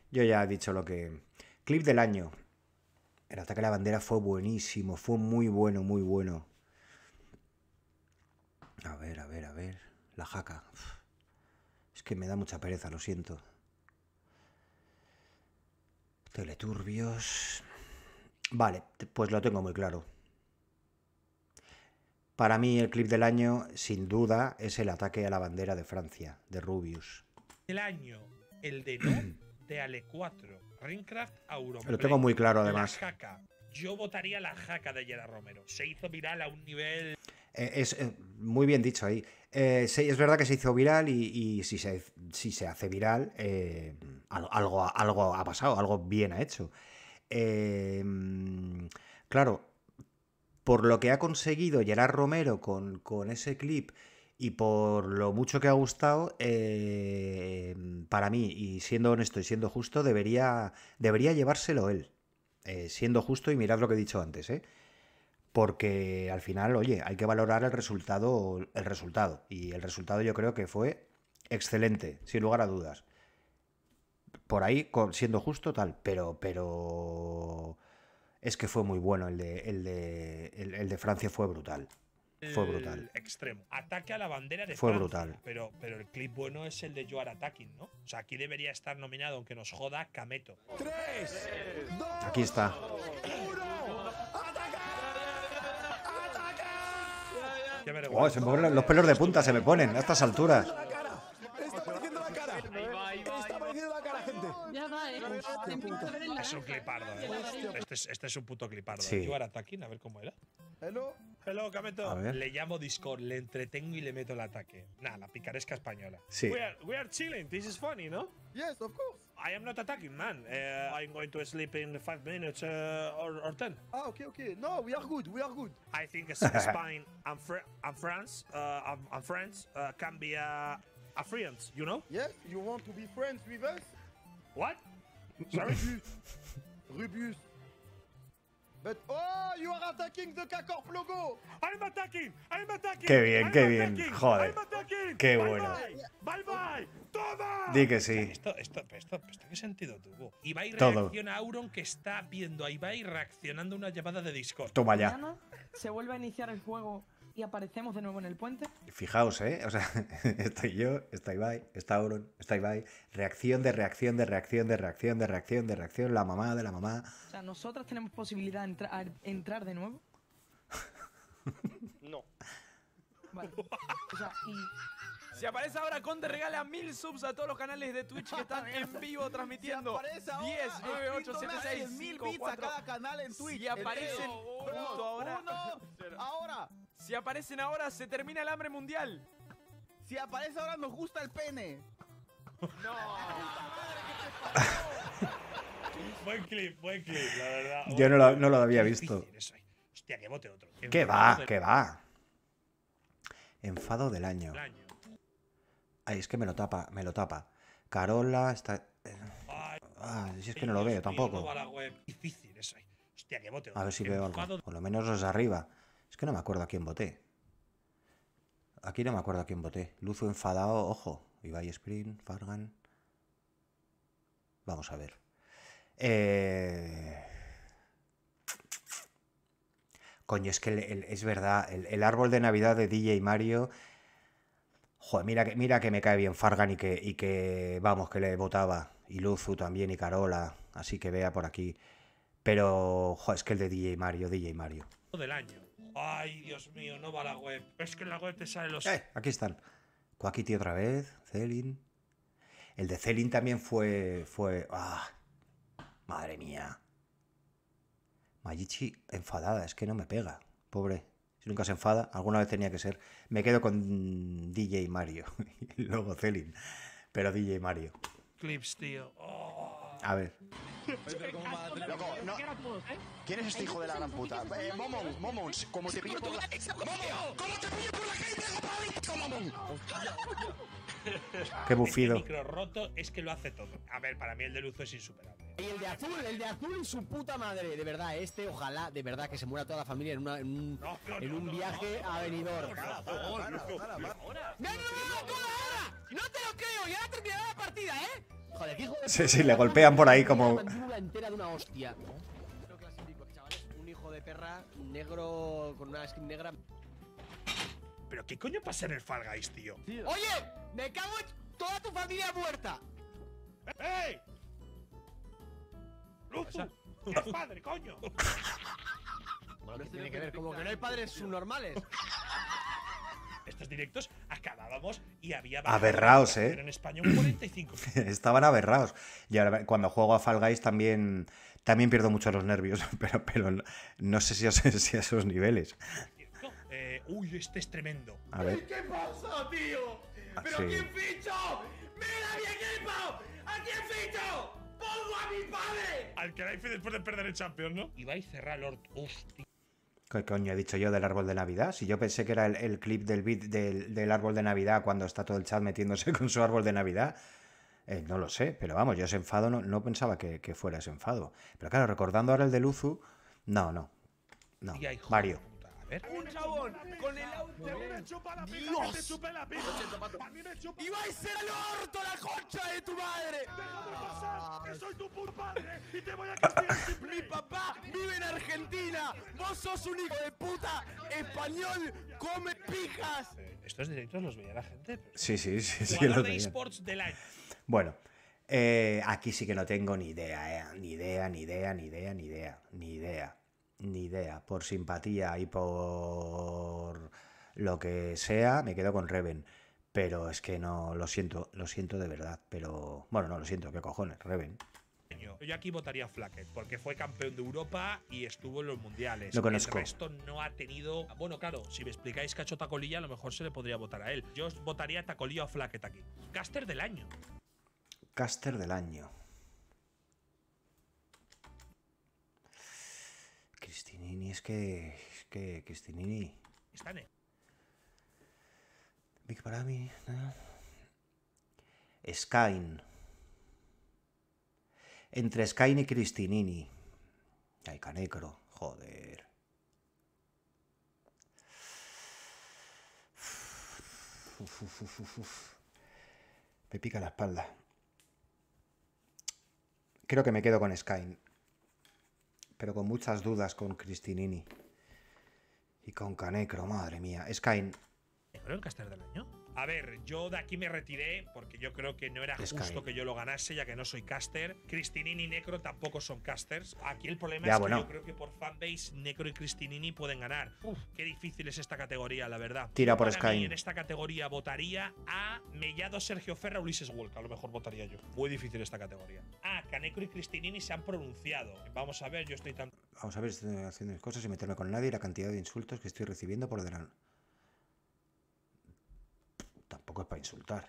yo ya he dicho lo que... Clip del año. El ataque a la bandera fue buenísimo, fue muy bueno, muy bueno. A ver, a ver, a ver. La jaca. Es que me da mucha pereza, lo siento. Teleturbios. Vale, pues lo tengo muy claro. Para mí el clip del año, sin duda, es el ataque a la bandera de Francia, de Rubius. El año, el de no, de Ale 4, Ringcraft Lo tengo muy claro además. Yo votaría la jaca de Yera Romero. Se hizo viral a un nivel... Eh, es eh, muy bien dicho ahí. Eh, es verdad que se hizo viral y, si, se, hace viral, algo, algo ha pasado, algo bien ha hecho. claro, por lo que ha conseguido Gerard Romero con, ese clip y por lo mucho que ha gustado, para mí, y siendo honesto y siendo justo, debería, debería llevárselo él. siendo justo, y mirad lo que he dicho antes, ¿eh? porque al final, oye, hay que valorar el resultado, el resultado. Y el resultado yo creo que fue excelente, sin lugar a dudas. Por ahí, siendo justo, tal, pero, pero es que fue muy bueno el de, el de, Francia fue brutal. Fue brutal. Extremo. Ataque a la bandera de Fue brutal. Pero, pero el clip bueno es el de Joar Attacking, ¿no? O sea, aquí debería estar nominado, aunque nos joda, Cameto. aquí está. los pelos de punta se me ponen a estas alturas. ¿eh? Es un clipardo, ¿eh? ¿eh? Este es, este es un puto clipardo. ¿eh? Sí. Yo ahora a ver cómo era. Hello. Hello, Cameto. Le llamo Discord, le entretengo y le meto el ataque. Nada, la picaresca española. Sí. We are, we are chilling. This is funny, ¿no? Yes, of course. I am not attacking, man. Uh, I'm going to sleep in five minutes or, or ten. Ah, okay, okay. No, we are good. We are good. I think Spain and, Fr and France, uh, and France uh, can be a, a friends, you know? Yes. You want to be friends with us? What? J'arrive Rubius But... Oh, you are attacking the k logo! I'm attacking! I'm attacking! Qué bien, I'm qué attacking, bien, joder. Qué bye bueno. Bye, bye bye, toma. Di que sí. Esto, esto, esto, esto qué sentido tuvo. Ibai Todo. reacciona a Auron que está viendo a Ibai reaccionando a una llamada de Discord. Toma ya. Se vuelve a iniciar el juego y aparecemos de nuevo en el puente. Fijaos, ¿eh? O sea, estoy yo, está Ibai, está Auron, está Ibai. Reacción de reacción de reacción de reacción de reacción de reacción, la mamá de la mamá. O sea, ¿nosotras tenemos posibilidad de entrar de nuevo? no. Vale. O sea, y si aparece ahora Conte, regala mil subs a todos los canales de Twitch que están en vivo transmitiendo. 10, 9, 8, 7, 6, 1000 bits a cada canal en Twitch. Si aparecen ahora. ahora. Si aparecen ahora, se termina el hambre mundial. Si aparece ahora, nos gusta el pene. No. buen clip, buen clip, la verdad. Yo no lo, había visto. Eh. Hostia, que bote otro. ¡Qué va, qué va. Enfado Del año. Ay, es que me lo tapa, me lo tapa. Carola está... Eh, ah, si es que no lo veo tampoco. A ver si veo algo. Por lo menos los de arriba. Es que no me acuerdo a quién voté. Aquí no me acuerdo a quién voté. Luzo enfadado, ojo. Ibai Spring, Fargan. Vamos a ver. Eh, coño, es que es verdad. El, el, árbol de Navidad de DJ Mario Joder, mira que, me cae bien Fargan y que, y que, vamos, que le votaba. Y Luzu también, y Carola. Así que vea por aquí. Pero, joder, es que el de DJ Mario, DJ Mario. Del año. Ay, Dios mío, no va la web. Es que la web te salen los. Eh, aquí están. Quackity otra vez, Celin. El de Celin también fue. fue. ¡Ah! Madre mía. Mayichi enfadada, es que no me pega. Pobre si nunca se enfada, alguna vez tenía que ser. Me quedo con DJ Mario, luego Celine, pero DJ Mario. Clips, tío. Oh. A ver. ¿Quién es este hijo de la gran puta? Momos, Momon, Momon, como te pillo por la. ¡Cómo te por la calle, Qué bufido. El micro roto es que lo hace todo. A ver, para mí el de Luzo es insuperable. Y el de azul, el de azul y su puta madre. De verdad, este, ojalá, de verdad, que se muera toda la familia en, en, un, en un no, viaje a Benidorm. ¡No, no, no, no! ¡No te lo creo! ¡Ya ha terminado la partida, eh! Joder, sí, sí, le golpean por ahí como. entera de una hostia. Un hijo de perra negro con una skin negra. ¿Pero qué coño pasa en el Fall tío? Oye, me cago en toda tu familia muerta. ¡Ey! ¡Lucha! ¡Tu padre, coño! Bueno, no tiene que ver, como que no hay padres subnormales estos directos acabábamos y había... Aberrados, ¿eh? En 45. Estaban aberrados. Y ahora cuando juego a Fall Guys también, también pierdo mucho los nervios, pero, pero no, sé si, si a esos niveles. Eh, uy, este es tremendo. A ver. ¿Qué pasa, tío? Ah, ¿Pero a quién ficho? ¡Mira mi equipo! ¿A quién ficho? ¡Pongo a mi padre! Al Caraife después de perder el Champions, ¿no? Y va a cerrar Lord. Hostia. ¿Qué coño he dicho yo del árbol de Navidad? Si yo pensé que era el, clip del beat del, árbol de Navidad cuando está todo el chat metiéndose con su árbol de Navidad. Eh, no lo sé, pero vamos, yo ese enfado no, no pensaba que, que, fuera ese enfado. Pero claro, recordando ahora el de Luzu, no, no. No, Mario. Un chabón con el auto. me Y vais a ser al orto la concha de tu madre. soy tu puto y te voy a Mi papá vive en Argentina. Vos sos un hijo de puta español, come pijas. Eh, estos directos los veía la gente. Sí, sí, sí, Los Bueno. Eh, aquí sí que no tengo ni idea, eh. ni idea, ni idea, ni idea, ni idea, ni idea. Ni idea. Por simpatía y por lo que sea, me quedo con Reven. Pero es que no, lo siento, lo siento de verdad. Pero bueno, no lo siento, qué cojones, Reven. Yo aquí votaría FlaKet, porque fue campeón de Europa y estuvo en los mundiales. Lo conozco. El resto no ha tenido. Bueno, claro, si me explicáis que ha hecho Tacolilla, a lo mejor se le podría votar a él. Yo votaría Tacolilla o FlaKet aquí. Caster del año. Caster del año. Cristinini, es que. Es que. Cristinini. Skane, Big para mí. ¿no? Entre Skyn y Cristinini. Ay, Canecro. Joder. Me pica la espalda. Creo que me quedo con Skyn pero con muchas dudas con Cristinini. Y con Canecro, madre mía. es ¿El caster del año? A ver, yo de aquí me retiré porque yo creo que no era justo que yo lo ganase, ya que no soy caster. Cristinini y Necro tampoco son casters. Aquí el problema es que yo creo que por fanbase, Necro y Cristinini pueden ganar. Uf, qué difícil es esta categoría, la verdad. Tira por Sky. en esta categoría votaría a Mellado, Sergio Ferra, Ulises Wolk. A lo mejor votaría yo. Muy difícil esta categoría. Ah, que Necro y Cristinini se han pronunciado. Vamos a ver, yo estoy tan. Vamos a ver, estoy haciendo mis cosas y meterme con nadie y la cantidad de insultos que estoy recibiendo por delante tampoco es para insultar.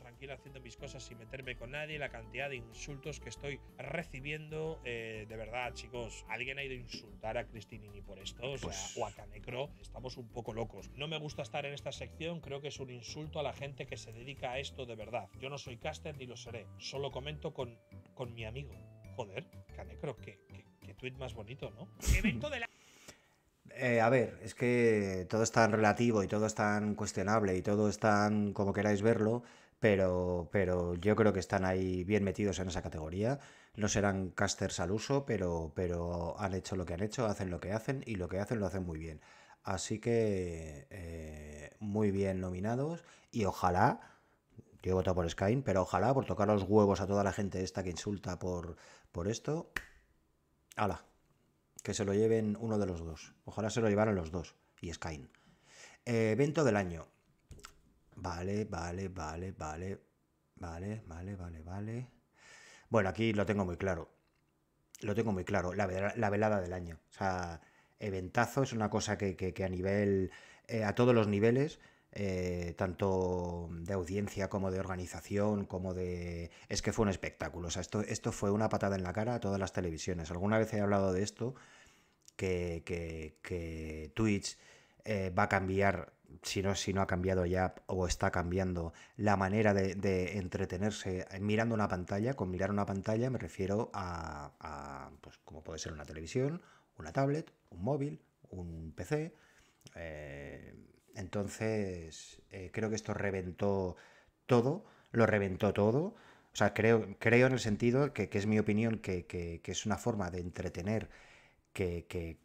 Tranquilo haciendo mis cosas sin meterme con nadie, la cantidad de insultos que estoy recibiendo, eh, de verdad, chicos, alguien ha ido a insultar a Cristinini por esto, o, a pues Canecro, estamos un poco locos. No me gusta estar en esta sección, creo que es un insulto a la gente que se dedica a esto de verdad. Yo no soy caster ni lo seré, solo comento con, con mi amigo. Joder, Canecro, qué, qué, tweet más bonito, ¿no? ¡Evento de la... Eh, a ver, es que todo es tan relativo y todo es tan cuestionable y todo es tan como queráis verlo, pero, pero yo creo que están ahí bien metidos en esa categoría. No serán casters al uso, pero, pero han hecho lo que han hecho, hacen lo que hacen y lo que hacen lo hacen muy bien. Así que eh, muy bien nominados y ojalá, yo he votado por Skyne, pero ojalá por tocar los huevos a toda la gente esta que insulta por, por esto. ¡Hala! que se lo lleven uno de los dos. Ojalá se lo llevaran los dos y Sky. Eh, evento del año. Vale, vale, vale, vale. Vale, vale, vale, vale. Bueno, aquí lo tengo muy claro. Lo tengo muy claro. La, velada, del año. O sea, eventazo es una cosa que, que, a nivel. Eh, a todos los niveles. Eh, tanto de audiencia como de organización, como de... Es que fue un espectáculo, o sea, esto, esto fue una patada en la cara a todas las televisiones. Alguna vez he hablado de esto que, Twitch eh, va a cambiar, si no, si no ha cambiado ya o está cambiando, la manera de, entretenerse mirando una pantalla. Con mirar una pantalla me refiero a, pues, como puede ser una televisión, una tablet, un móvil, un PC. Eh, entonces, eh, creo que esto reventó todo, lo reventó todo. O sea, creo, creo en el sentido, que, es mi opinión, que, que, es una forma de entretener que,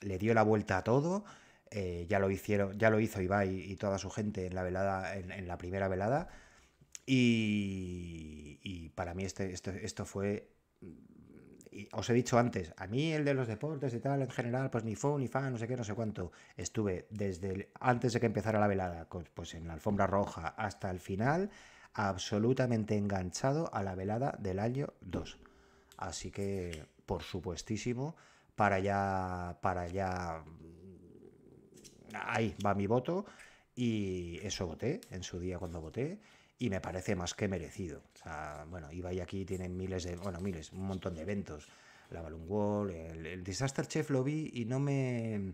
le dio la vuelta a todo. Eh, ya lo hicieron, ya lo hizo Ibai y toda su gente en la velada, en, la primera velada. Y, para mí este, este esto, fue. os he dicho antes, a mí el de los deportes y tal, en general, pues ni fue ni fan, no sé qué, no sé cuánto. Estuve desde antes de que empezara la velada, pues en la alfombra roja hasta el final, absolutamente enganchado a la velada del año 2. Así que, por supuestísimo, para allá, para allá, ahí va mi voto y eso voté en su día cuando voté y me parece más que merecido. O sea, bueno, y aquí tienen miles de, bueno, miles, un montón de eventos, la Balloon Wall, el, el, Disaster Chef lo vi y no me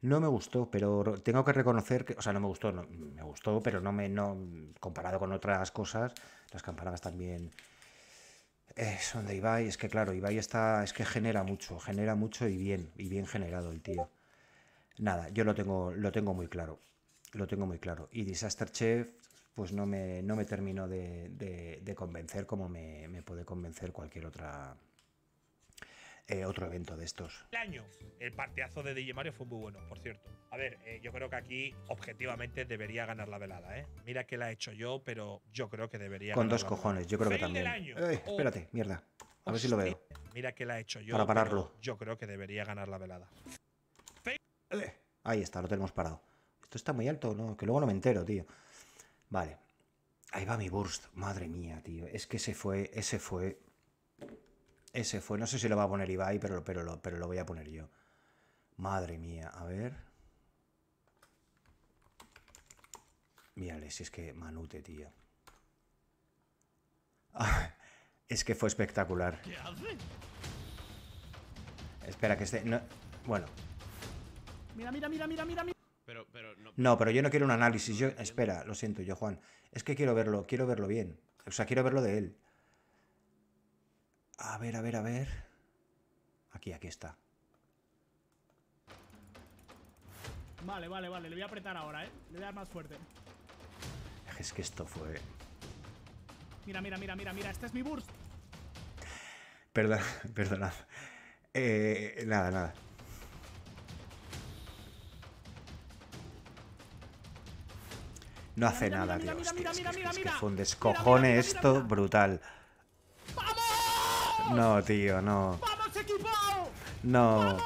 no me gustó, pero tengo que reconocer que, o sea, no me gustó, me gustó, pero no me no comparado con otras cosas, las campanadas también es donde Ibai, es que claro, Ibai está, es que genera mucho, genera mucho y bien, y bien generado el tío. Nada, yo lo tengo, lo tengo muy claro, lo tengo muy claro. Y Disaster Chef, pues no me, no me termino de, convencer como me puede convencer cualquier otra eh, otro evento de estos. El año, el de DJ Mario fue muy bueno, por cierto. A ver, eh, yo creo que aquí objetivamente debería ganar la velada, ¿eh? Mira que la he hecho yo, pero yo creo que debería. Con dos cojones, yo creo que también. Oh. espérate, mierda. A ver si lo veo. Mira que la he hecho yo. Para pararlo. Yo creo que debería ganar la velada. Ahí está, lo tenemos parado. Esto está muy alto, ¿no? Que luego no me entero, tío. Vale. Ahí va mi burst. Madre mía, tío. Es que se fue, ese fue ese fue, no sé si lo va a poner Ibai, pero, pero, lo, pero lo voy a poner yo. Madre mía, a ver. Mírale, si es que Manute, tío. es que fue espectacular. Espera, que esté... bueno. mira, mira, mira, mira, no... no, pero yo no quiero un análisis. Yo, espera, lo siento yo, Juan. Es que quiero verlo, quiero verlo bien. O sea, quiero verlo de él. A ver, a ver, a ver. Aquí, aquí está. Vale, vale, vale. Le voy a apretar ahora, ¿eh? Le voy a dar más fuerte. Es que esto fue... Mira, mira, mira, mira, mira. Este es mi burst. Perdón, perdonad. Eh, nada, nada. No hace nada, mira, tío. es que, que fue un descojone esto brutal. No, tío, no. ¡Vamos, No.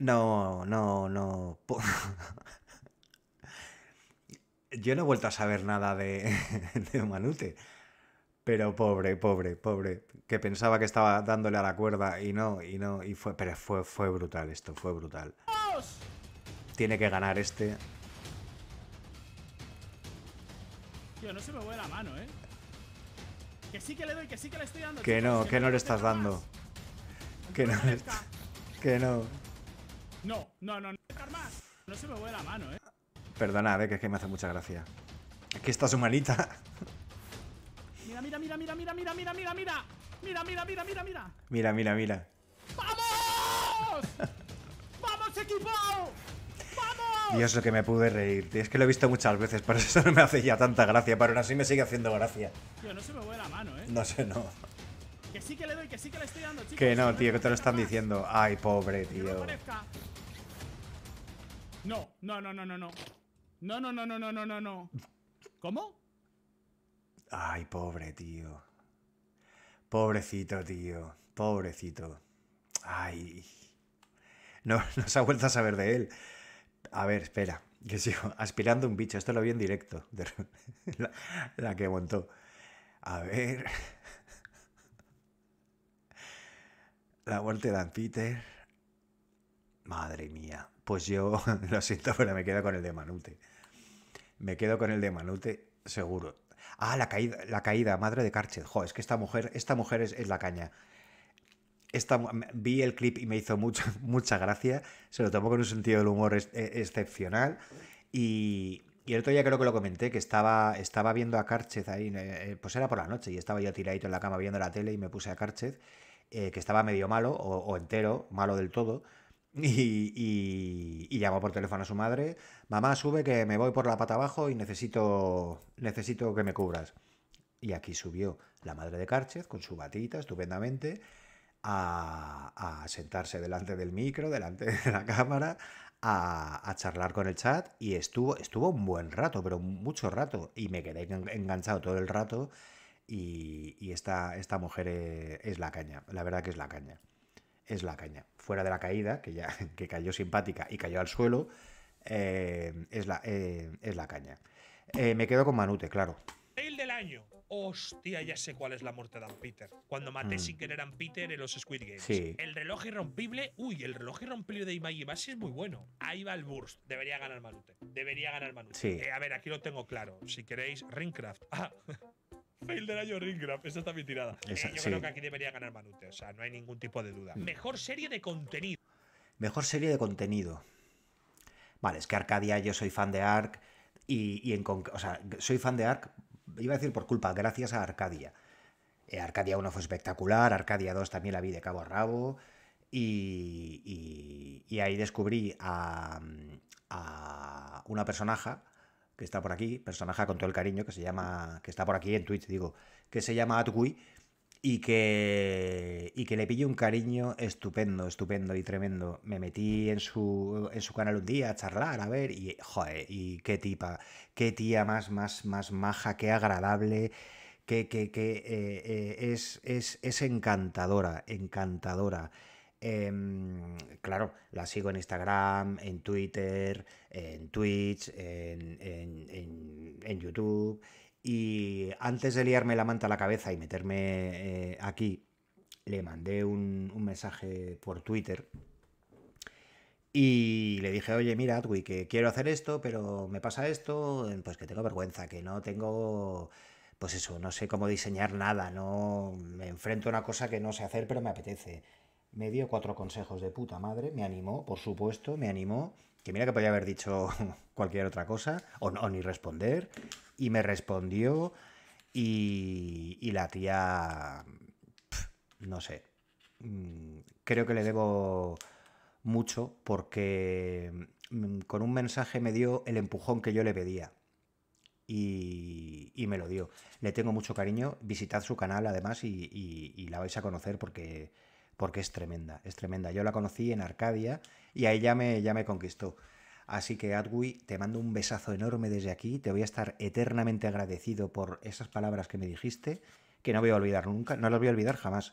No, no, no. Yo no he vuelto a saber nada de, Manute. Pero pobre, pobre, pobre. Que pensaba que estaba dándole a la cuerda y no, y no, y fue. Pero fue, fue brutal esto, fue brutal. Tiene que ganar este. Tío, no se me mueve la mano, eh. Que sí que le doy, que sí que le estoy dando. Que no, que, no le estás dando. Que no, que no. No, no, no, no No se me mueve la mano, eh. Perdonad, ver, eh, que es que me hace mucha gracia. que está su manita. Mira, mira, mira, mira, mira, mira, mira, mira, mira. Mira, mira, mira, mira, mira. Mira, mira, mira. ¡Vamos! ¡Vamos, equipo! Dios, lo que me pude reír. Es que lo he visto muchas veces, por eso no me hace ya tanta gracia, pero aún así me sigue haciendo gracia. Tío, no se me mueve la mano, ¿eh? No sé, no. Que sí que le doy, que sí que le estoy dando, chicos. Que no, tío, que te lo están diciendo. Ay, pobre, tío. No, no, no, no, no, no. No, no, no, no, no, no, no, ¿Cómo? Ay, pobre, tío. Pobrecito, tío. Pobrecito. Ay. No, no se ha vuelto a saber de él. A ver, espera. Que sigo aspirando un bicho. Esto lo vi en directo. La, que montó. A ver. La muerte de Dan Peter. Madre mía. Pues yo lo siento, pero me quedo con el de Manute. Me quedo con el de Manute, seguro. Ah, la caída, la caída, madre de Karchet. Jo, es que esta mujer, esta mujer es, es la caña vi el clip y me hizo mucho, mucha gracia. Se lo tomó con un sentido del humor eh, excepcional. Y, y, el otro día creo que lo comenté, que estaba, estaba viendo a Cárchez ahí, eh, eh, pues era por la noche, y estaba yo tiradito en la cama viendo la tele y me puse a Cárchez, que estaba medio malo, o, entero, malo del todo. Y, llamó por teléfono a su madre, mamá, sube que me voy por la pata abajo y necesito, necesito que me cubras. Y aquí subió la madre de Cárchez con su batita estupendamente a, sentarse delante del micro, delante de la cámara, a, charlar con el chat y estuvo, estuvo un buen rato, pero mucho rato, y me quedé enganchado todo el rato y, esta, esta mujer eh, es, la caña, la verdad que es la caña, es la caña. Fuera de la caída, que ya que cayó simpática y cayó al suelo, eh, es, la, eh, es la caña. me quedo con Manute, claro, Fail del año. Hostia, ya sé cuál es la muerte de Ann Peter. Cuando maté mm. sin querer a Peter en los Squid Games. El reloj irrompible. Uy, el reloj irrompible de Imagi si es muy bueno. Ahí va el burst. Debería ganar Manute. Debería ganar Manute. Eh, a ver, aquí lo tengo claro. Si queréis, Ringcraft. Ah. Fail del año Ringcraft, Esa está mi tirada. Eh, yo creo que aquí debería ganar Manute, o sea, no hay ningún tipo de duda. Mm. Mejor serie de contenido. Mejor serie de contenido. Vale, es que Arcadia, yo soy fan de Ark y, en en, o sea, soy fan de Ark iba a decir por culpa, gracias a Arcadia. Eh, Arcadia 1 fue espectacular, Arcadia 2 también la vi de cabo a rabo. Y, y, ahí descubrí a, a una personaje que está por aquí, personaje con todo el cariño, que se llama, que está por aquí en Twitch, digo, que se llama Atwii y que, que le pillé un cariño estupendo, estupendo y tremendo. Me metí en su, canal un día a charlar, a ver, y y qué tipa, qué tía más, más, más maja, qué agradable, que, eh, eh, es, es, encantadora, encantadora. Em, claro, la sigo en Instagram, en Twitter, en Twitch, en, en, en YouTube y antes de liarme la manta a la cabeza y meterme eh, aquí, le mandé un, mensaje por Twitter. Y le dije, oye, mira, Adwi, que quiero hacer esto, pero me pasa esto, pues que tengo vergüenza, que no tengo pues eso, no sé cómo diseñar nada, no me enfrento a una cosa que no sé hacer, pero me apetece me dio cuatro consejos de puta madre, me animó, por supuesto, me animó, que mira que podía haber dicho cualquier otra cosa, o, no, ni responder, y me respondió, y, y la tía, no sé, mm, creo que le debo mucho porque mm, con un mensaje me dio el empujón que yo le pedía. Y, y, me lo dio. Le tengo mucho cariño. Visitad su canal además y la vais a conocer porque porque es tremenda, es tremenda. Yo la conocí en Arcadia y ahí ya me, ya me conquistó. Así que Adwi, te mando un besazo enorme desde aquí, te voy a estar eternamente agradecido por esas palabras que me dijiste, que no voy a olvidar nunca, no las voy a olvidar jamás.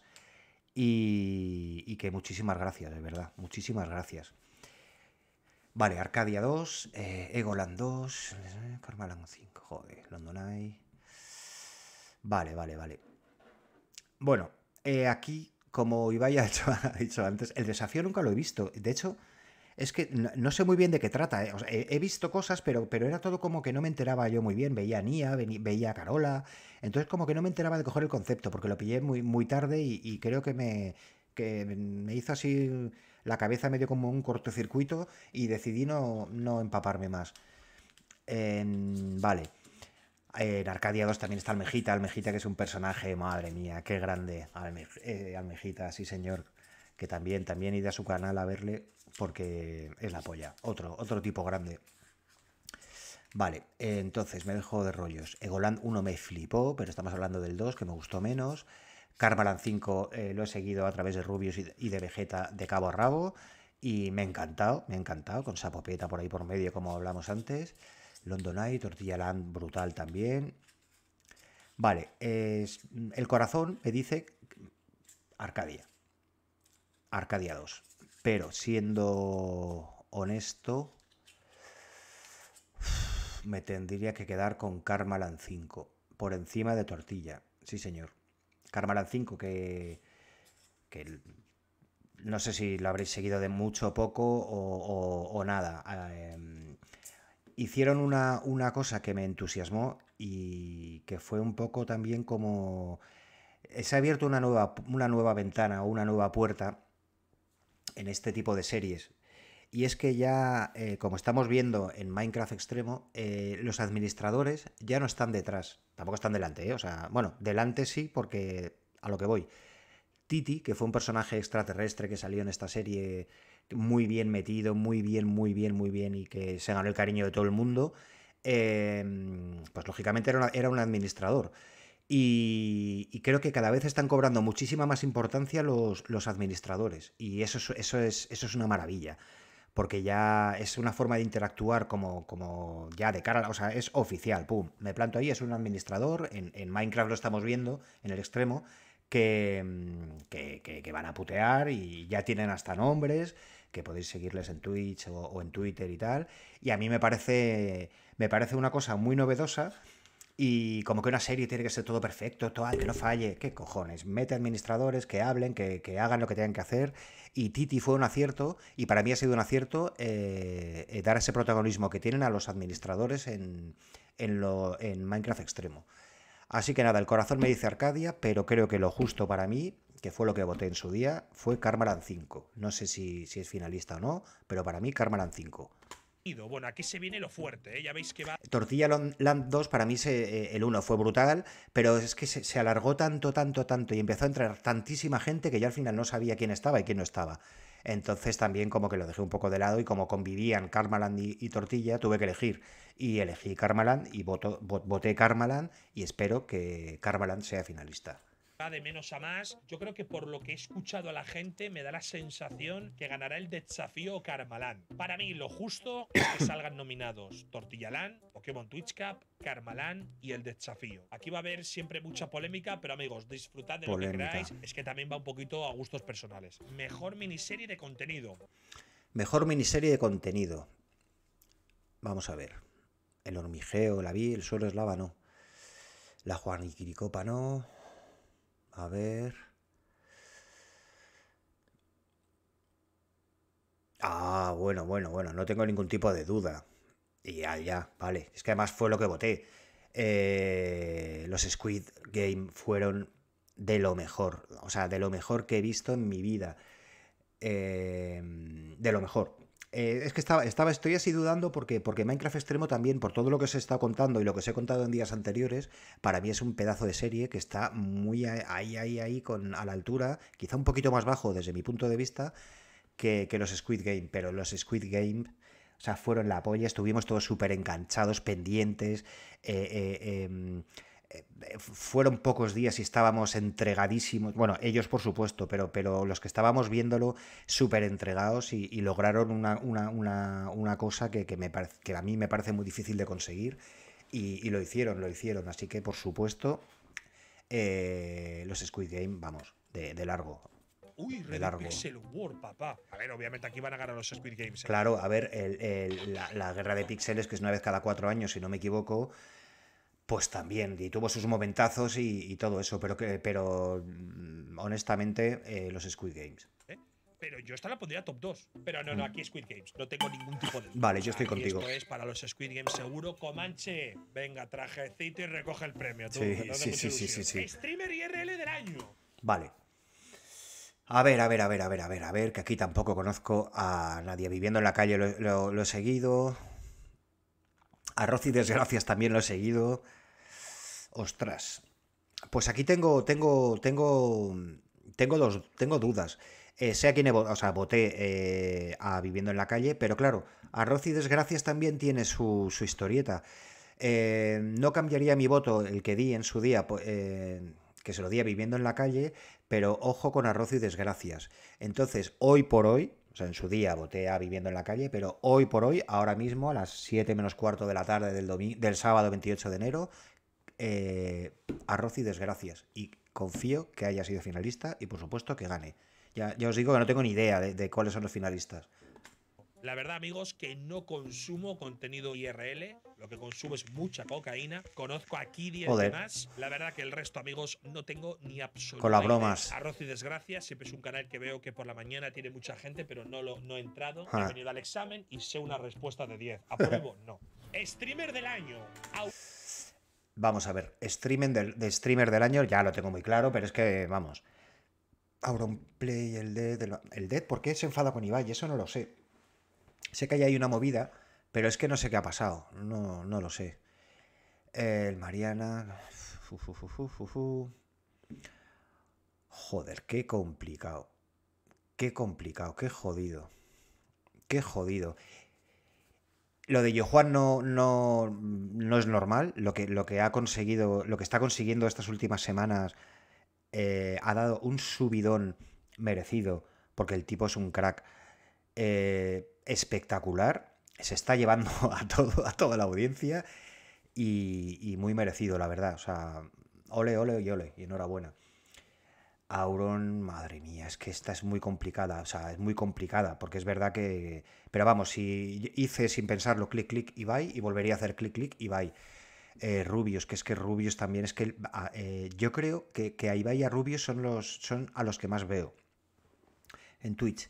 Y, que muchísimas gracias, de verdad, muchísimas gracias. Vale, Arcadia 2, eh, Egoland 2, Carmalan 5, joder, London Vale, vale, vale. Bueno, eh, aquí como Ibai ha, ha dicho antes, el desafío nunca lo he visto. De hecho, es que no, sé muy bien de qué trata. Eh. he, visto cosas, pero, pero era todo como que no me enteraba yo muy bien. Veía a Nia, veía a Carola. Entonces, como que no me enteraba de coger el concepto, porque lo pillé muy, muy tarde y, creo que me, me hizo así la cabeza medio como un cortocircuito y decidí no, no empaparme más. vale. En Arcadia 2 también está Almejita, Almejita que es un personaje, madre mía, qué grande. Eh, Almejita, sí señor, que también, también id a su canal a verle porque es la polla, otro, otro tipo grande. Vale, entonces me dejo de rollos. Egoland 1 me flipó, pero estamos hablando del 2 que me gustó menos. Carvalan 5 eh, lo he seguido a través de Rubius y de Vegeta de cabo a rabo y me ha encantado, me ha encantado, con Sapopeta por ahí por medio como hablamos antes. London Tortilla Land, brutal también. Vale, es, el corazón me dice Arcadia. Arcadia 2. Pero siendo honesto, me tendría que quedar con Carmalan 5. Por encima de Tortilla. Sí, señor. Carmalan 5, que, no sé si lo habréis seguido de mucho poco o, o, o nada. Eh, hicieron una, una cosa que me entusiasmó y que fue un poco también como... Eh, se ha abierto una nueva, una nueva ventana o una nueva puerta en este tipo de series. Y es que ya, eh, como estamos viendo en Minecraft Extremo, eh, los administradores ya no están detrás, tampoco están delante, o sea, bueno, delante sí, porque a lo que voy. Titi, que fue un personaje extraterrestre que salió en esta serie muy bien metido, muy bien, muy bien, muy bien y que se ganó el cariño de todo el mundo, em, pues lógicamente era, un administrador. Y, creo que cada vez están cobrando muchísima más importancia los, administradores y eso es, eso, es, eso es una maravilla porque ya es una forma de interactuar como, ya de cara, a la, o sea, es oficial, pum, me planto ahí, es un administrador, en, Minecraft lo estamos viendo, en el extremo, em, que, que, van a putear y ya tienen hasta nombres que podéis seguirles en Twitch o, en Twitter y tal. Y a mí me parece, me parece una cosa muy novedosa. Y como que una serie tiene que ser todo perfecto, todo, que no falle, qué cojones. Mete administradores que hablen, que, hagan lo que tengan que hacer. Y Titi fue un acierto, y para mí ha sido un acierto eh, eh, dar ese protagonismo que tienen a los administradores en, en, lo, en Minecraft Extremo. Así que nada, el corazón me dice Arcadia, pero creo que lo justo para mí que fue lo que voté en su día, fue Carmaran 5. No sé si, es finalista o no, pero para mí Carmaran 5. Bueno, aquí se viene lo fuerte, ¿eh? ya veis que va. Tortilla Land 2, para mí eh, el 1 fue brutal, pero es que se, alargó tanto, tanto, tanto y empezó a entrar tantísima gente que yo al final no sabía quién estaba y quién no estaba. Entonces también como que lo dejé un poco de lado y como convivían Karmaland y, Tortilla, tuve que elegir. Y elegí Karmaland y voté Karmaland y espero que Karmaland sea finalista va de menos a más. Yo creo que por lo que he escuchado a la gente, me da la sensación que ganará el desafío Carmalán. Para mí, lo justo es que salgan nominados Tortillalán, Pokémon Twitch Cup, Carmalán y el desafío. Aquí va a haber siempre mucha polémica, pero amigos, disfrutad de lo que queráis. Es que también va un poquito a gustos personales. Mejor miniserie de contenido. Mejor miniserie de contenido. Vamos a ver. El hormigeo, la vi, el suelo es lava, no. La Juan y Quiricopa, no. A ver. Ah, bueno, bueno, bueno, no tengo ningún tipo de duda. Y ya, ya, vale. Es que además fue lo que voté. Eh, los Squid Game fueron de lo mejor. O sea, de lo mejor que he visto en mi vida. Eh, de lo mejor. Eh, es que estaba, estaba, estoy así dudando porque, porque Minecraft Extremo también, por todo lo que se está contando y lo que os he contado en días anteriores, para mí es un pedazo de serie que está muy ahí, ahí, ahí, con, a la altura, quizá un poquito más bajo desde mi punto de vista, que, los Squid Game. Pero los Squid Game, o sea, fueron la polla, estuvimos todos súper enganchados, pendientes. Eh, eh, em, eh, fueron pocos días y estábamos entregadísimos, bueno, ellos por supuesto, pero, pero los que estábamos viéndolo súper entregados y, lograron una, cosa que, que, me que a mí me parece muy difícil de conseguir y, lo hicieron, lo hicieron, así que por supuesto eh, los Squid Game, vamos, de, largo. Uy, de largo. A ver, obviamente aquí van a ganar los Squid Games. ¿eh? Claro, a ver, el, la, la guerra de píxeles, que es una vez cada cuatro años, si no me equivoco, pues también, y tuvo sus momentazos y, todo eso, pero, que, pero mm, honestamente, eh, los Squid Games. ¿Eh? Pero yo esta la pondría top 2. Pero no, no, mm. aquí Squid Games. No tengo ningún tipo de. Vale, yo estoy contigo. Esto es para los Squid Games seguro. Comanche, venga, trajecito y recoge el premio. sí, sí, sí, Streamer IRL del año. Vale. A ver, a ver, a ver, a ver, a ver, a ver, que aquí tampoco conozco a nadie. Viviendo en la calle lo, he seguido. A y Desgracias también lo he seguido. Ostras. Pues aquí tengo, tengo, tengo, tengo dos, tengo dudas. Eh, sé a quién o sea, voté eh, a Viviendo en la Calle, pero claro, Arroz y Desgracias también tiene su, historieta. Eh, no cambiaría mi voto, el que di en su día, pues, que se lo di a Viviendo en la Calle, pero ojo con Arroz y Desgracias. Entonces, hoy por hoy, o sea, en su día voté a Viviendo en la Calle, pero hoy por hoy, ahora mismo, a las 7 menos cuarto de la tarde del, del sábado 28 de enero, eh, arroz y desgracias. Y confío que haya sido finalista y por supuesto que gane. Ya, ya os digo que no tengo ni idea de, cuáles son los finalistas. La verdad, amigos, que no consumo contenido IRL. Lo que consumo es mucha cocaína. Conozco a 10 y demás. La verdad que el resto, amigos, no tengo ni absolutamente. Con las bromas. Arroz y desgracias Siempre es un canal que veo que por la mañana tiene mucha gente, pero no, lo, no he entrado. Ah. He venido al examen y sé una respuesta de 10. ¿Apruebo? no. Streamer del año. Vamos a ver, streaming de streamer del año, ya lo tengo muy claro, pero es que, vamos. Auronplay, el Dead. El, Dead, ¿por qué se enfada con Ibai? Eso no lo sé. Sé que ahí hay una movida, pero es que no sé qué ha pasado. No, no lo sé. El Mariana. Joder, qué complicado. Qué complicado, qué jodido. Qué jodido lo de Yojuan no, no, es normal. Lo que, lo que ha conseguido, lo que está consiguiendo estas últimas semanas eh, ha dado un subidón merecido, porque el tipo es un crack eh, espectacular. Se está llevando a, todo, a toda la audiencia y, muy merecido, la verdad. O sea, ole, ole y ole. Y enhorabuena. Auron, madre mía, es que esta es muy complicada, o sea, es muy complicada, porque es verdad que... Pero vamos, si hice sin pensarlo clic, clic y y volvería a hacer clic, clic y bye. Eh, que es que Rubius también, es que ah, eh, yo creo que, que a Ibai y a Rubios son, los, son a los que más veo en Twitch.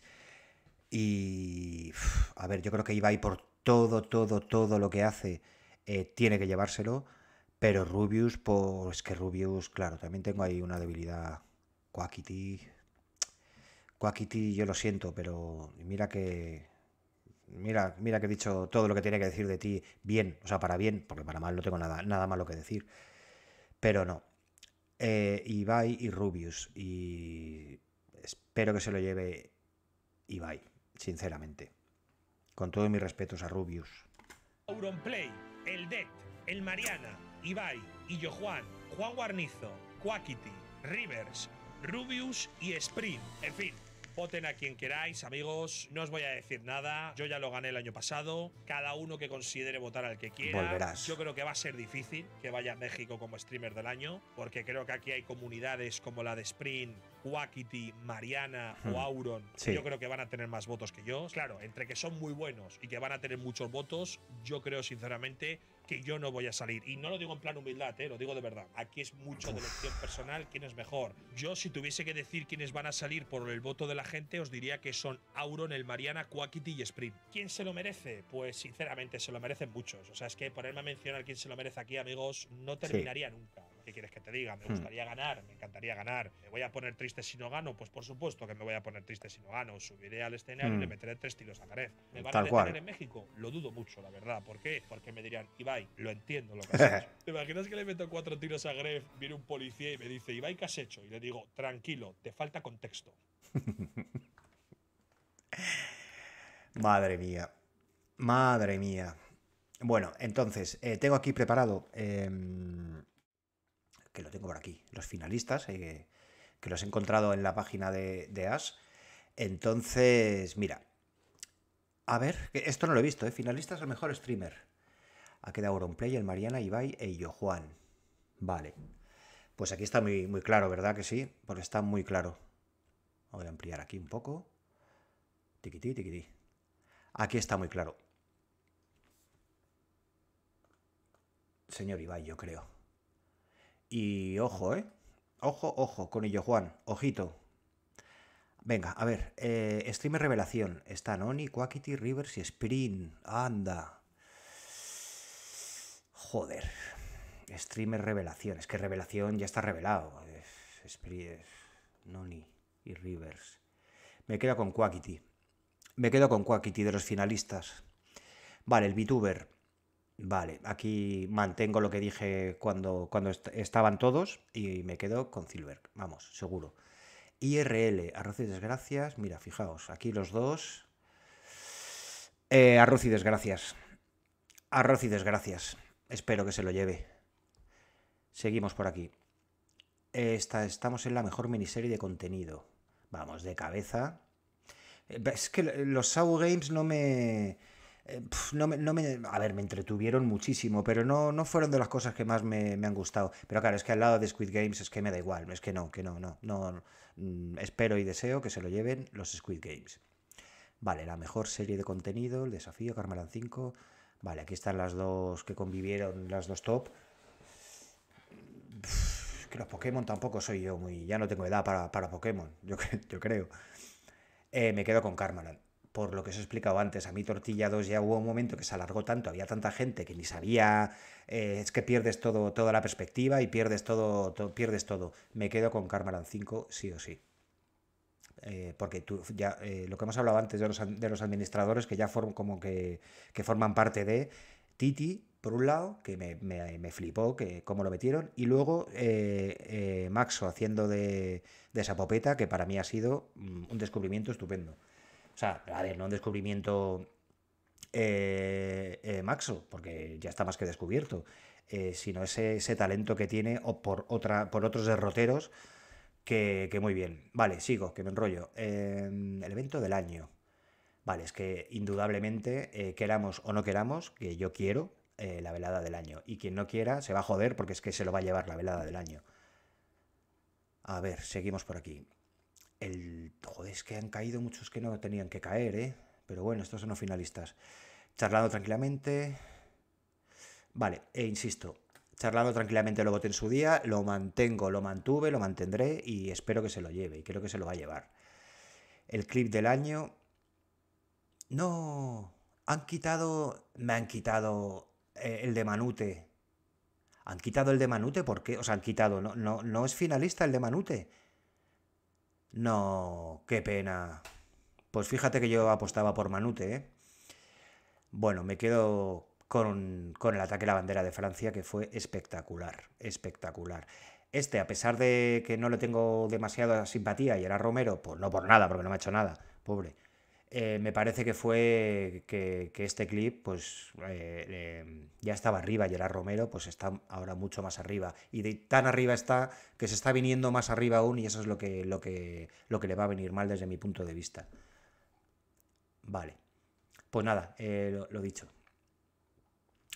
Y... a ver, yo creo que Ibai por todo, todo, todo lo que hace eh, tiene que llevárselo, pero Rubius, por. Pues, es que Rubius, claro, también tengo ahí una debilidad Quackity. Coaquiti, yo lo siento, pero mira que. Mira, mira que he dicho todo lo que tiene que decir de ti bien, o sea, para bien, porque para mal no tengo nada, nada malo que decir. Pero no. Eh, Ibai y Rubius. Y espero que se lo lleve Ibai, sinceramente. Con todos mis respetos a Rubius. Auronplay, el DET, el Mariana, Ibai, y Juan, Juan Guarnizo, Rivers, Rubius y Sprint. En fin, Voten a quien queráis, amigos. No os voy a decir nada. Yo ya lo gané el año pasado. Cada uno que considere votar al que quiera. Yo creo que va a ser difícil que vaya a México como streamer del año, porque creo que aquí hay comunidades como la de Sprint, Wakiti, Mariana o hmm. Auron. Sí. Yo creo que van a tener más votos que yo. Claro, entre que son muy buenos y que van a tener muchos votos, yo creo sinceramente que yo no voy a salir. Y no lo digo en plan humildad, eh, lo digo de verdad. Aquí es mucho de elección personal, quién es mejor. Yo, si tuviese que decir quiénes van a salir por el voto de la gente, os diría que son Auron, el Mariana, Quackity y Sprint. ¿Quién se lo merece? Pues sinceramente, se lo merecen muchos. O sea, es que ponerme a mencionar quién se lo merece aquí, amigos, no terminaría nunca. ¿Qué quieres que te diga? Me hmm. gustaría ganar, me encantaría ganar. ¿Me voy a poner triste si no gano? Pues por supuesto que me voy a poner triste si no gano. Subiré al escenario y le hmm. meteré tres tiros a Gref. ¿Me van a detener en México? Lo dudo mucho, la verdad. ¿Por qué? Porque me dirían, Ibai, lo entiendo lo que has ¿Te imaginas que le meto cuatro tiros a Gref, viene un policía y me dice, Ibai, ¿qué has hecho? Y le digo, tranquilo, te falta contexto. Madre mía. Madre mía. Bueno, entonces, eh, tengo aquí preparado em, que lo tengo por aquí, los finalistas, eh, que los he encontrado en la página de, Ash. Entonces, mira, a ver, esto no lo he visto, eh. finalistas al mejor streamer. Ha quedado Auronplay, el Mariana, Ibai e Yo Juan. Vale. Pues aquí está muy, muy claro, ¿verdad que sí? Porque está muy claro. Voy a ampliar aquí un poco. Tiquití, tiquití. Aquí está muy claro. Señor Ibai, yo creo. Y ojo, ¿eh? Ojo, ojo, con ello, Juan. Ojito. Venga, a ver. Eh, streamer revelación. Está Noni, Quackity, Rivers y Sprint. Anda. Joder. Streamer revelación. Es que revelación ya está revelado. Es, Noni y Rivers. Me quedo con Quackity. Me quedo con Quackity de los finalistas. Vale, el VTuber. Vale, aquí mantengo lo que dije cuando, cuando estaban todos y me quedo con Silver, vamos, seguro. IRL, arroz y desgracias, mira, fijaos, aquí los dos. Eh, arroz y desgracias. Arroz y desgracias. Espero que se lo lleve. Seguimos por aquí. estamos en la mejor miniserie de contenido. Vamos, de cabeza. Eh, es que los Sau Games no me eh, no, me, A ver, me entretuvieron muchísimo, pero no, no fueron de las cosas que más me, han gustado. Pero claro, es que al lado de Squid Games es que me da igual, es que no, que no, no, no. Mm, espero y deseo que se lo lleven los Squid Games. Vale, la mejor serie de contenido, el desafío, Carmelan 5. Vale, aquí están las dos que convivieron, las dos top. que los Pokémon tampoco soy yo muy. Ya no tengo edad para, Pokémon, yo, yo creo. Eh, me quedo con Carmalan por lo que os he explicado antes, a mí Tortilla 2 ya hubo un momento que se alargó tanto, había tanta gente que ni sabía, eh, es que pierdes todo, toda la perspectiva y pierdes todo, pierdes todo. Me quedo con Carmaran 5 sí o sí. Eh, porque tú, ya, eh, lo que hemos hablado antes de los, de los administradores que ya como que, forman parte de Titi, por un lado, que me, flipó que cómo lo metieron, y luego Maxo haciendo de, de esa popeta, que para mí ha sido mm, un descubrimiento estupendo. O sea, a ver, no un descubrimiento eh, eh, Maxo, porque ya está más que descubierto, eh, sino ese, ese, talento que tiene o por, otra, por otros derroteros que, que muy bien. Vale, sigo, que me enrollo. Em, el evento del año. Vale, es que indudablemente, queramos o no queramos, que yo quiero la velada del año. Y quien no quiera se va a joder porque es que se lo va a llevar la velada del año. A ver, seguimos por aquí. El. Joder, es que han caído muchos que no tenían que caer, ¿eh? Pero bueno, estos son los finalistas. Charlando tranquilamente. Vale, e insisto, charlando tranquilamente lo voté en su día, lo mantengo, lo mantuve, lo mantendré y espero que se lo lleve y creo que se lo va a llevar. El clip del año. No, han quitado, me han quitado eh, el de Manute. Han quitado el de Manute, ¿por qué? O sea, han quitado, no, no, no es finalista el de Manute. No, qué pena. Pues fíjate que yo apostaba por Manute, ¿eh? Bueno, me quedo con, con el ataque a la bandera de Francia, que fue espectacular, espectacular. Este, a pesar de que no le tengo demasiada simpatía y era Romero, pues no por nada, porque no me ha hecho nada, pobre. Eh, me parece que fue que, este clip, pues eh, em, ya estaba arriba, Gerard Romero, pues está ahora mucho más arriba. Y de, tan arriba está que se está viniendo más arriba aún, y eso es lo que, lo que, lo que le va a venir mal desde mi punto de vista. Vale. Pues nada, eh, lo, dicho.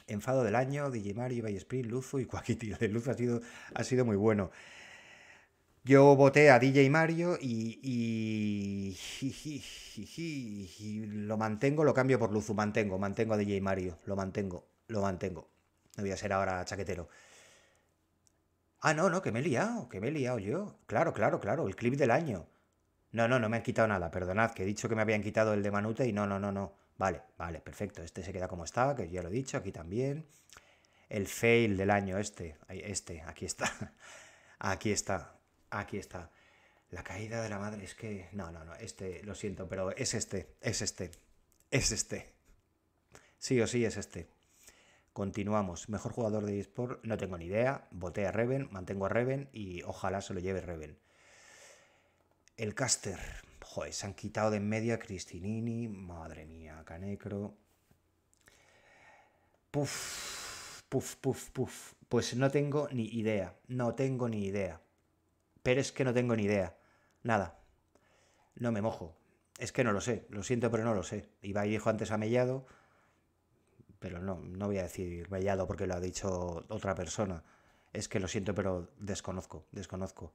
Enfado del año, Digimario, Sprint, luz y Cuaquiti. De luz ha sido, ha sido muy bueno. Yo voté a DJ Mario y, y, lo mantengo, lo cambio por Luzu, mantengo, mantengo a DJ Mario, lo mantengo, lo mantengo. No voy a ser ahora chaquetero. Ah, no, no, que me he liado, que me he liado yo. Claro, claro, claro, el clip del año. No, no, no me han quitado nada, perdonad, que he dicho que me habían quitado el de Manute y no, no, no, no. Vale, vale, perfecto, este se queda como está, que ya lo he dicho, aquí también. El fail del año, este, este, aquí está. Aquí está, Aquí está. La caída de la madre. Es que. No, no, no. Este, lo siento, pero es este. Es este. Es este. Sí o sí es este. Continuamos. Mejor jugador de eSport. No tengo ni idea. Voté a Reven. Mantengo a Reven. Y ojalá se lo lleve Reven. El caster. Joder, se han quitado de en medio a Cristinini. Madre mía, Canecro. Puf. Puf, puf, puf. Pues no tengo ni idea. No tengo ni idea. Pero es que no tengo ni idea. Nada. No me mojo. Es que no lo sé. Lo siento, pero no lo sé. iba y dijo antes a Mellado, pero no, no voy a decir Mellado porque lo ha dicho otra persona. Es que lo siento, pero desconozco, desconozco.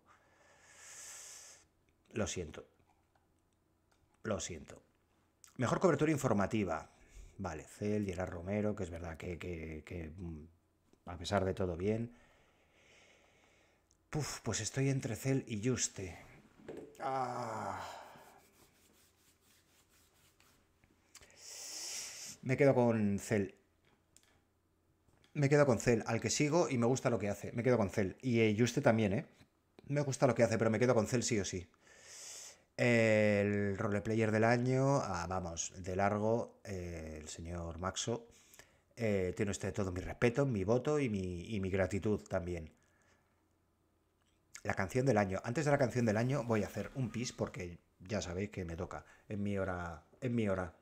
Lo siento. Lo siento. Mejor cobertura informativa. Vale, Cel, Gerard Romero, que es verdad que, que, que mm, a pesar de todo bien pues estoy entre Cel y Juste. Ah. Me quedo con Cel. Me quedo con Cel, al que sigo y me gusta lo que hace. Me quedo con Cel. Y eh, Juste también, ¿eh? Me gusta lo que hace, pero me quedo con Cel sí o sí. El roleplayer del año, ah, vamos, de largo, eh, el señor Maxo. Eh, tiene usted todo mi respeto, mi voto y mi gratitud también la canción del año. Antes de la canción del año voy a hacer un pis porque ya sabéis que me toca en mi hora, en mi hora.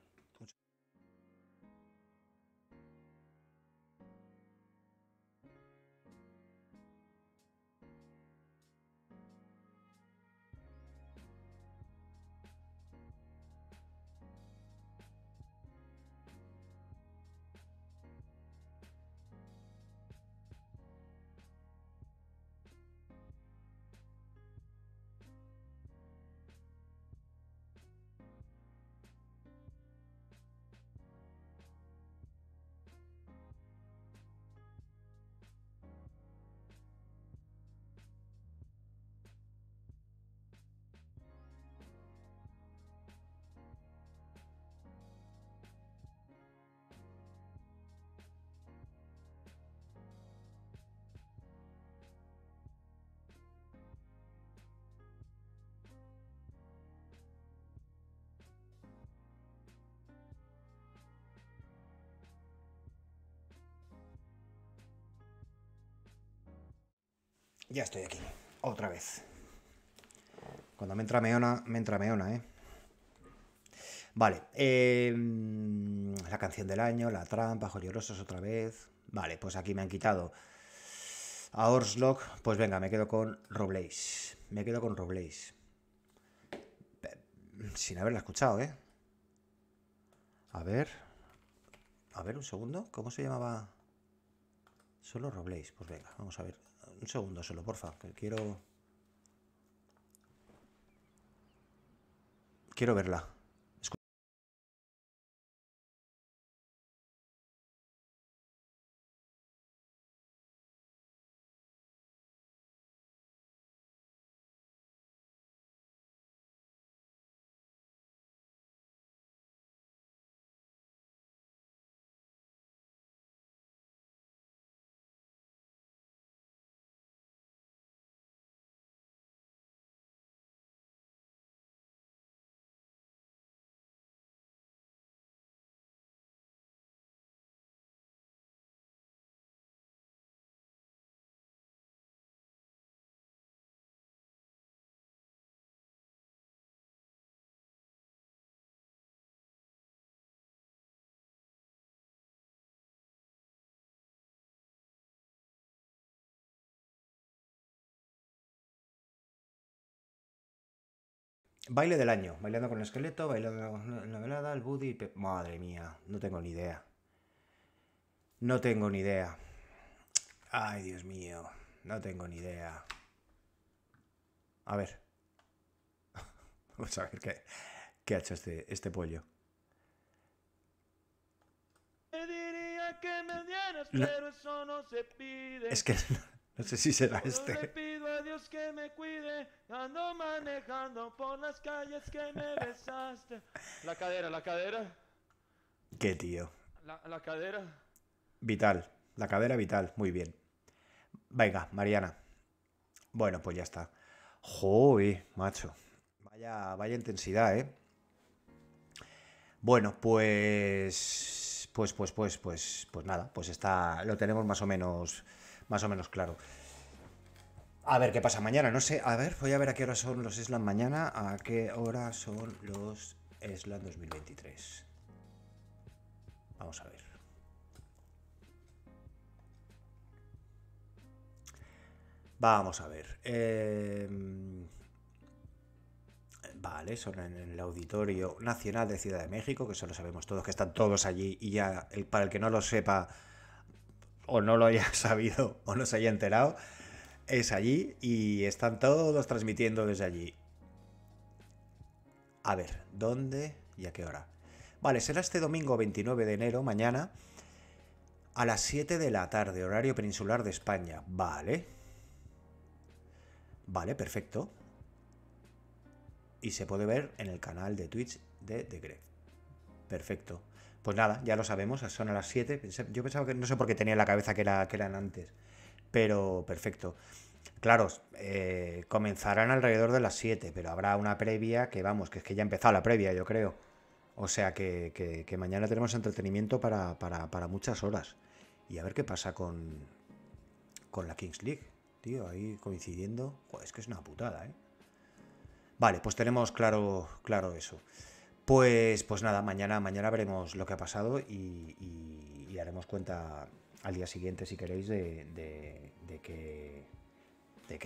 Ya estoy aquí, otra vez. Cuando me entra meona, me entra meona, ¿eh? Vale, em, la canción del año, la trampa, Joliorosos otra vez. Vale, pues aquí me han quitado a Orslok. Pues venga, me quedo con Robles. Me quedo con Robles. Sin haberla escuchado, ¿eh? A ver. A ver, un segundo. ¿Cómo se llamaba? Solo Robles. Pues venga, vamos a ver un segundo solo, porfa, que quiero... Quiero verla. Baile del año. Bailando con el esqueleto, bailando en la velada, el buddy. Madre mía, no tengo ni idea. No tengo ni idea. Ay, Dios mío. No tengo ni idea. A ver. Vamos a ver qué, ha hecho este, este pollo. Es que No sé si será este. que me cuide, La cadera, la cadera. Qué tío. La, la cadera. Vital, la cadera vital, muy bien. Venga, Mariana. Bueno, pues ya está. Joder, macho. Vaya, vaya intensidad, ¿eh? Bueno, pues, pues, pues, pues, pues, pues nada, pues está, lo tenemos más o menos más o menos claro. A ver qué pasa mañana, no sé. A ver, voy a ver a qué hora son los eslan mañana, a qué hora son los SLAN 2023. Vamos a ver. Vamos a ver. Em, vale, son en el Auditorio Nacional de Ciudad de México, que eso lo sabemos todos, que están todos allí. Y ya, para el que no lo sepa, o no lo haya sabido o no se haya enterado, es allí y están todos transmitiendo desde allí. A ver, ¿dónde y a qué hora? Vale, será este domingo 29 de enero, mañana, a las 7 de la tarde, horario peninsular de España. Vale. Vale, perfecto. Y se puede ver en el canal de Twitch de The Perfecto. Pues nada, ya lo sabemos, son a las 7. Yo pensaba que no sé por qué tenía la cabeza que, era, que eran antes, pero perfecto. Claro, eh, comenzarán alrededor de las 7, pero habrá una previa que vamos, que es que ya ha empezado la previa, yo creo. O sea que, mañana tenemos entretenimiento para, para, muchas horas. Y a ver qué pasa con, con la Kings League, tío, ahí coincidiendo. es que es una putada, ¿eh? Vale, pues tenemos claro, claro eso. Pues, pues nada, mañana, mañana veremos lo que ha pasado y, haremos cuenta al día siguiente, si queréis, de, qué,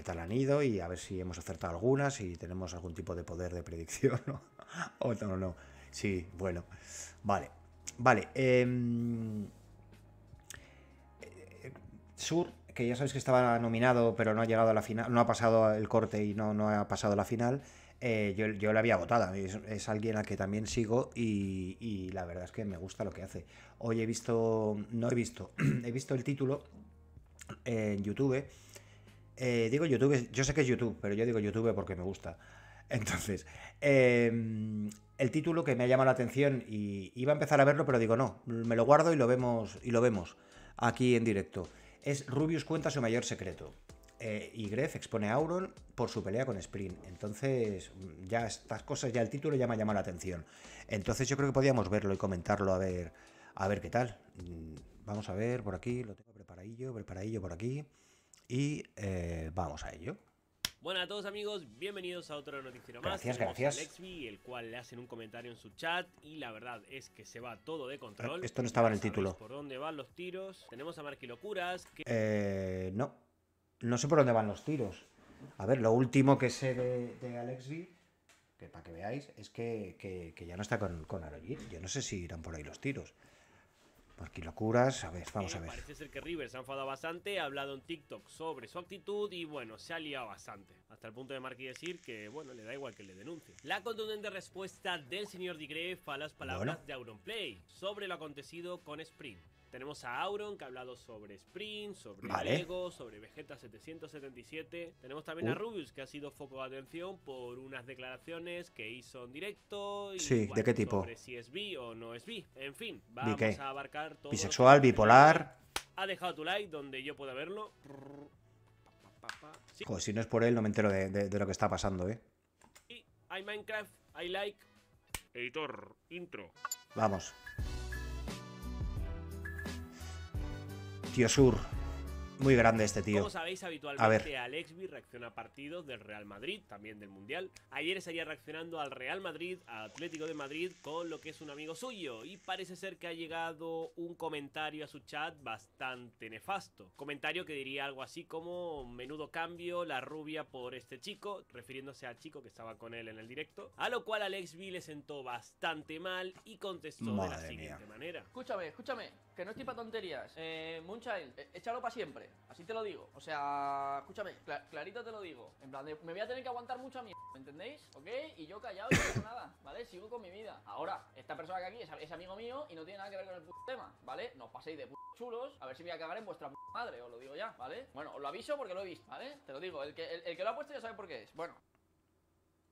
tal han ido y a ver si hemos acertado algunas, si tenemos algún tipo de poder de predicción o, no, no. Sí, bueno. Vale, vale. Em, eh, Sur, que ya sabéis que estaba nominado, pero no ha llegado a la final, no ha pasado el corte y no, no ha pasado la final. Eh, yo, la había votada, Es, alguien a que también sigo y, la verdad es que me gusta lo que hace. Hoy he visto, no he visto, he visto el título en YouTube. Eh, digo YouTube, yo sé que es YouTube, pero yo digo YouTube porque me gusta. Entonces, em, el título que me ha llamado la atención y iba a empezar a verlo, pero digo no, me lo guardo y lo vemos y lo vemos aquí en directo. Es Rubius cuenta su mayor secreto eh, y Gref expone a Auron por su pelea con Sprint. Entonces, ya estas cosas, ya el título ya me ha llamado la atención. Entonces yo creo que podíamos verlo y comentarlo a ver, a ver qué tal. Mm, vamos a ver por aquí, lo tengo preparadillo, preparadillo por aquí. Y eh, vamos a ello. Bueno a todos amigos, bienvenidos a otro noticiero más. Gracias, gracias. el cual le hacen un comentario en su chat y la verdad es que se va todo de control. esto no estaba en el título. ¿Por dónde van los tiros? Tenemos a Marquilocuras que... Eh, no no sé por dónde van los tiros. A ver, lo último que sé de, de que para que veáis, es que, que, que ya no está con, con Yo no sé si irán por ahí los tiros. Porque locuras, a ver, vamos eh, a ver. Parece ser que River se ha enfadado bastante, ha hablado en TikTok sobre su actitud y bueno, se ha liado bastante. Hasta el punto de Marquis decir que bueno, le da igual que le denuncie. La contundente respuesta del señor Digref a las palabras de de Auronplay sobre lo acontecido con Sprint. Tenemos a Auron, que ha hablado sobre Sprint, sobre Lego, sobre Vegeta 777. Tenemos también a uh. Rubius, que ha sido foco de atención por unas declaraciones que hizo en directo. sí, ¿de qué tipo? Sobre si es bi o no es bi. En fin, vamos a abarcar todo. Bisexual, bipolar. Ha dejado tu like donde yo pueda verlo. si no es por él, no me entero de, lo que está pasando, ¿eh? hay Minecraft, hay like. Editor, intro. Vamos. Sur muy grande este tío. Como sabéis, habitualmente Alexby reacciona a partidos del Real Madrid, también del Mundial. Ayer estaría reaccionando al Real Madrid, a Atlético de Madrid, con lo que es un amigo suyo. Y parece ser que ha llegado un comentario a su chat bastante nefasto. Comentario que diría algo así como: menudo cambio, la rubia por este chico, refiriéndose al chico que estaba con él en el directo. A lo cual Alexby le sentó bastante mal y contestó de la siguiente manera: Escúchame, escúchame, que no estoy para tonterías. Eh, eh échalo para siempre. Así te lo digo. O sea, escúchame, clarito te lo digo. En plan, me voy a tener que aguantar a a ¿Me entendéis? ¿Ok? Y yo callado y no hago nada, ¿vale? Sigo con mi vida. Ahora, esta persona que aquí es, amigo mío y no tiene nada que ver con el puto tema, ¿vale? No os paséis de puto chulos. A ver si voy a cagar en vuestra puta madre, os lo digo ya, ¿vale? Bueno, os lo aviso porque lo he visto, ¿vale? Te lo digo, el que, lo ha puesto ya sabe por qué es. Bueno.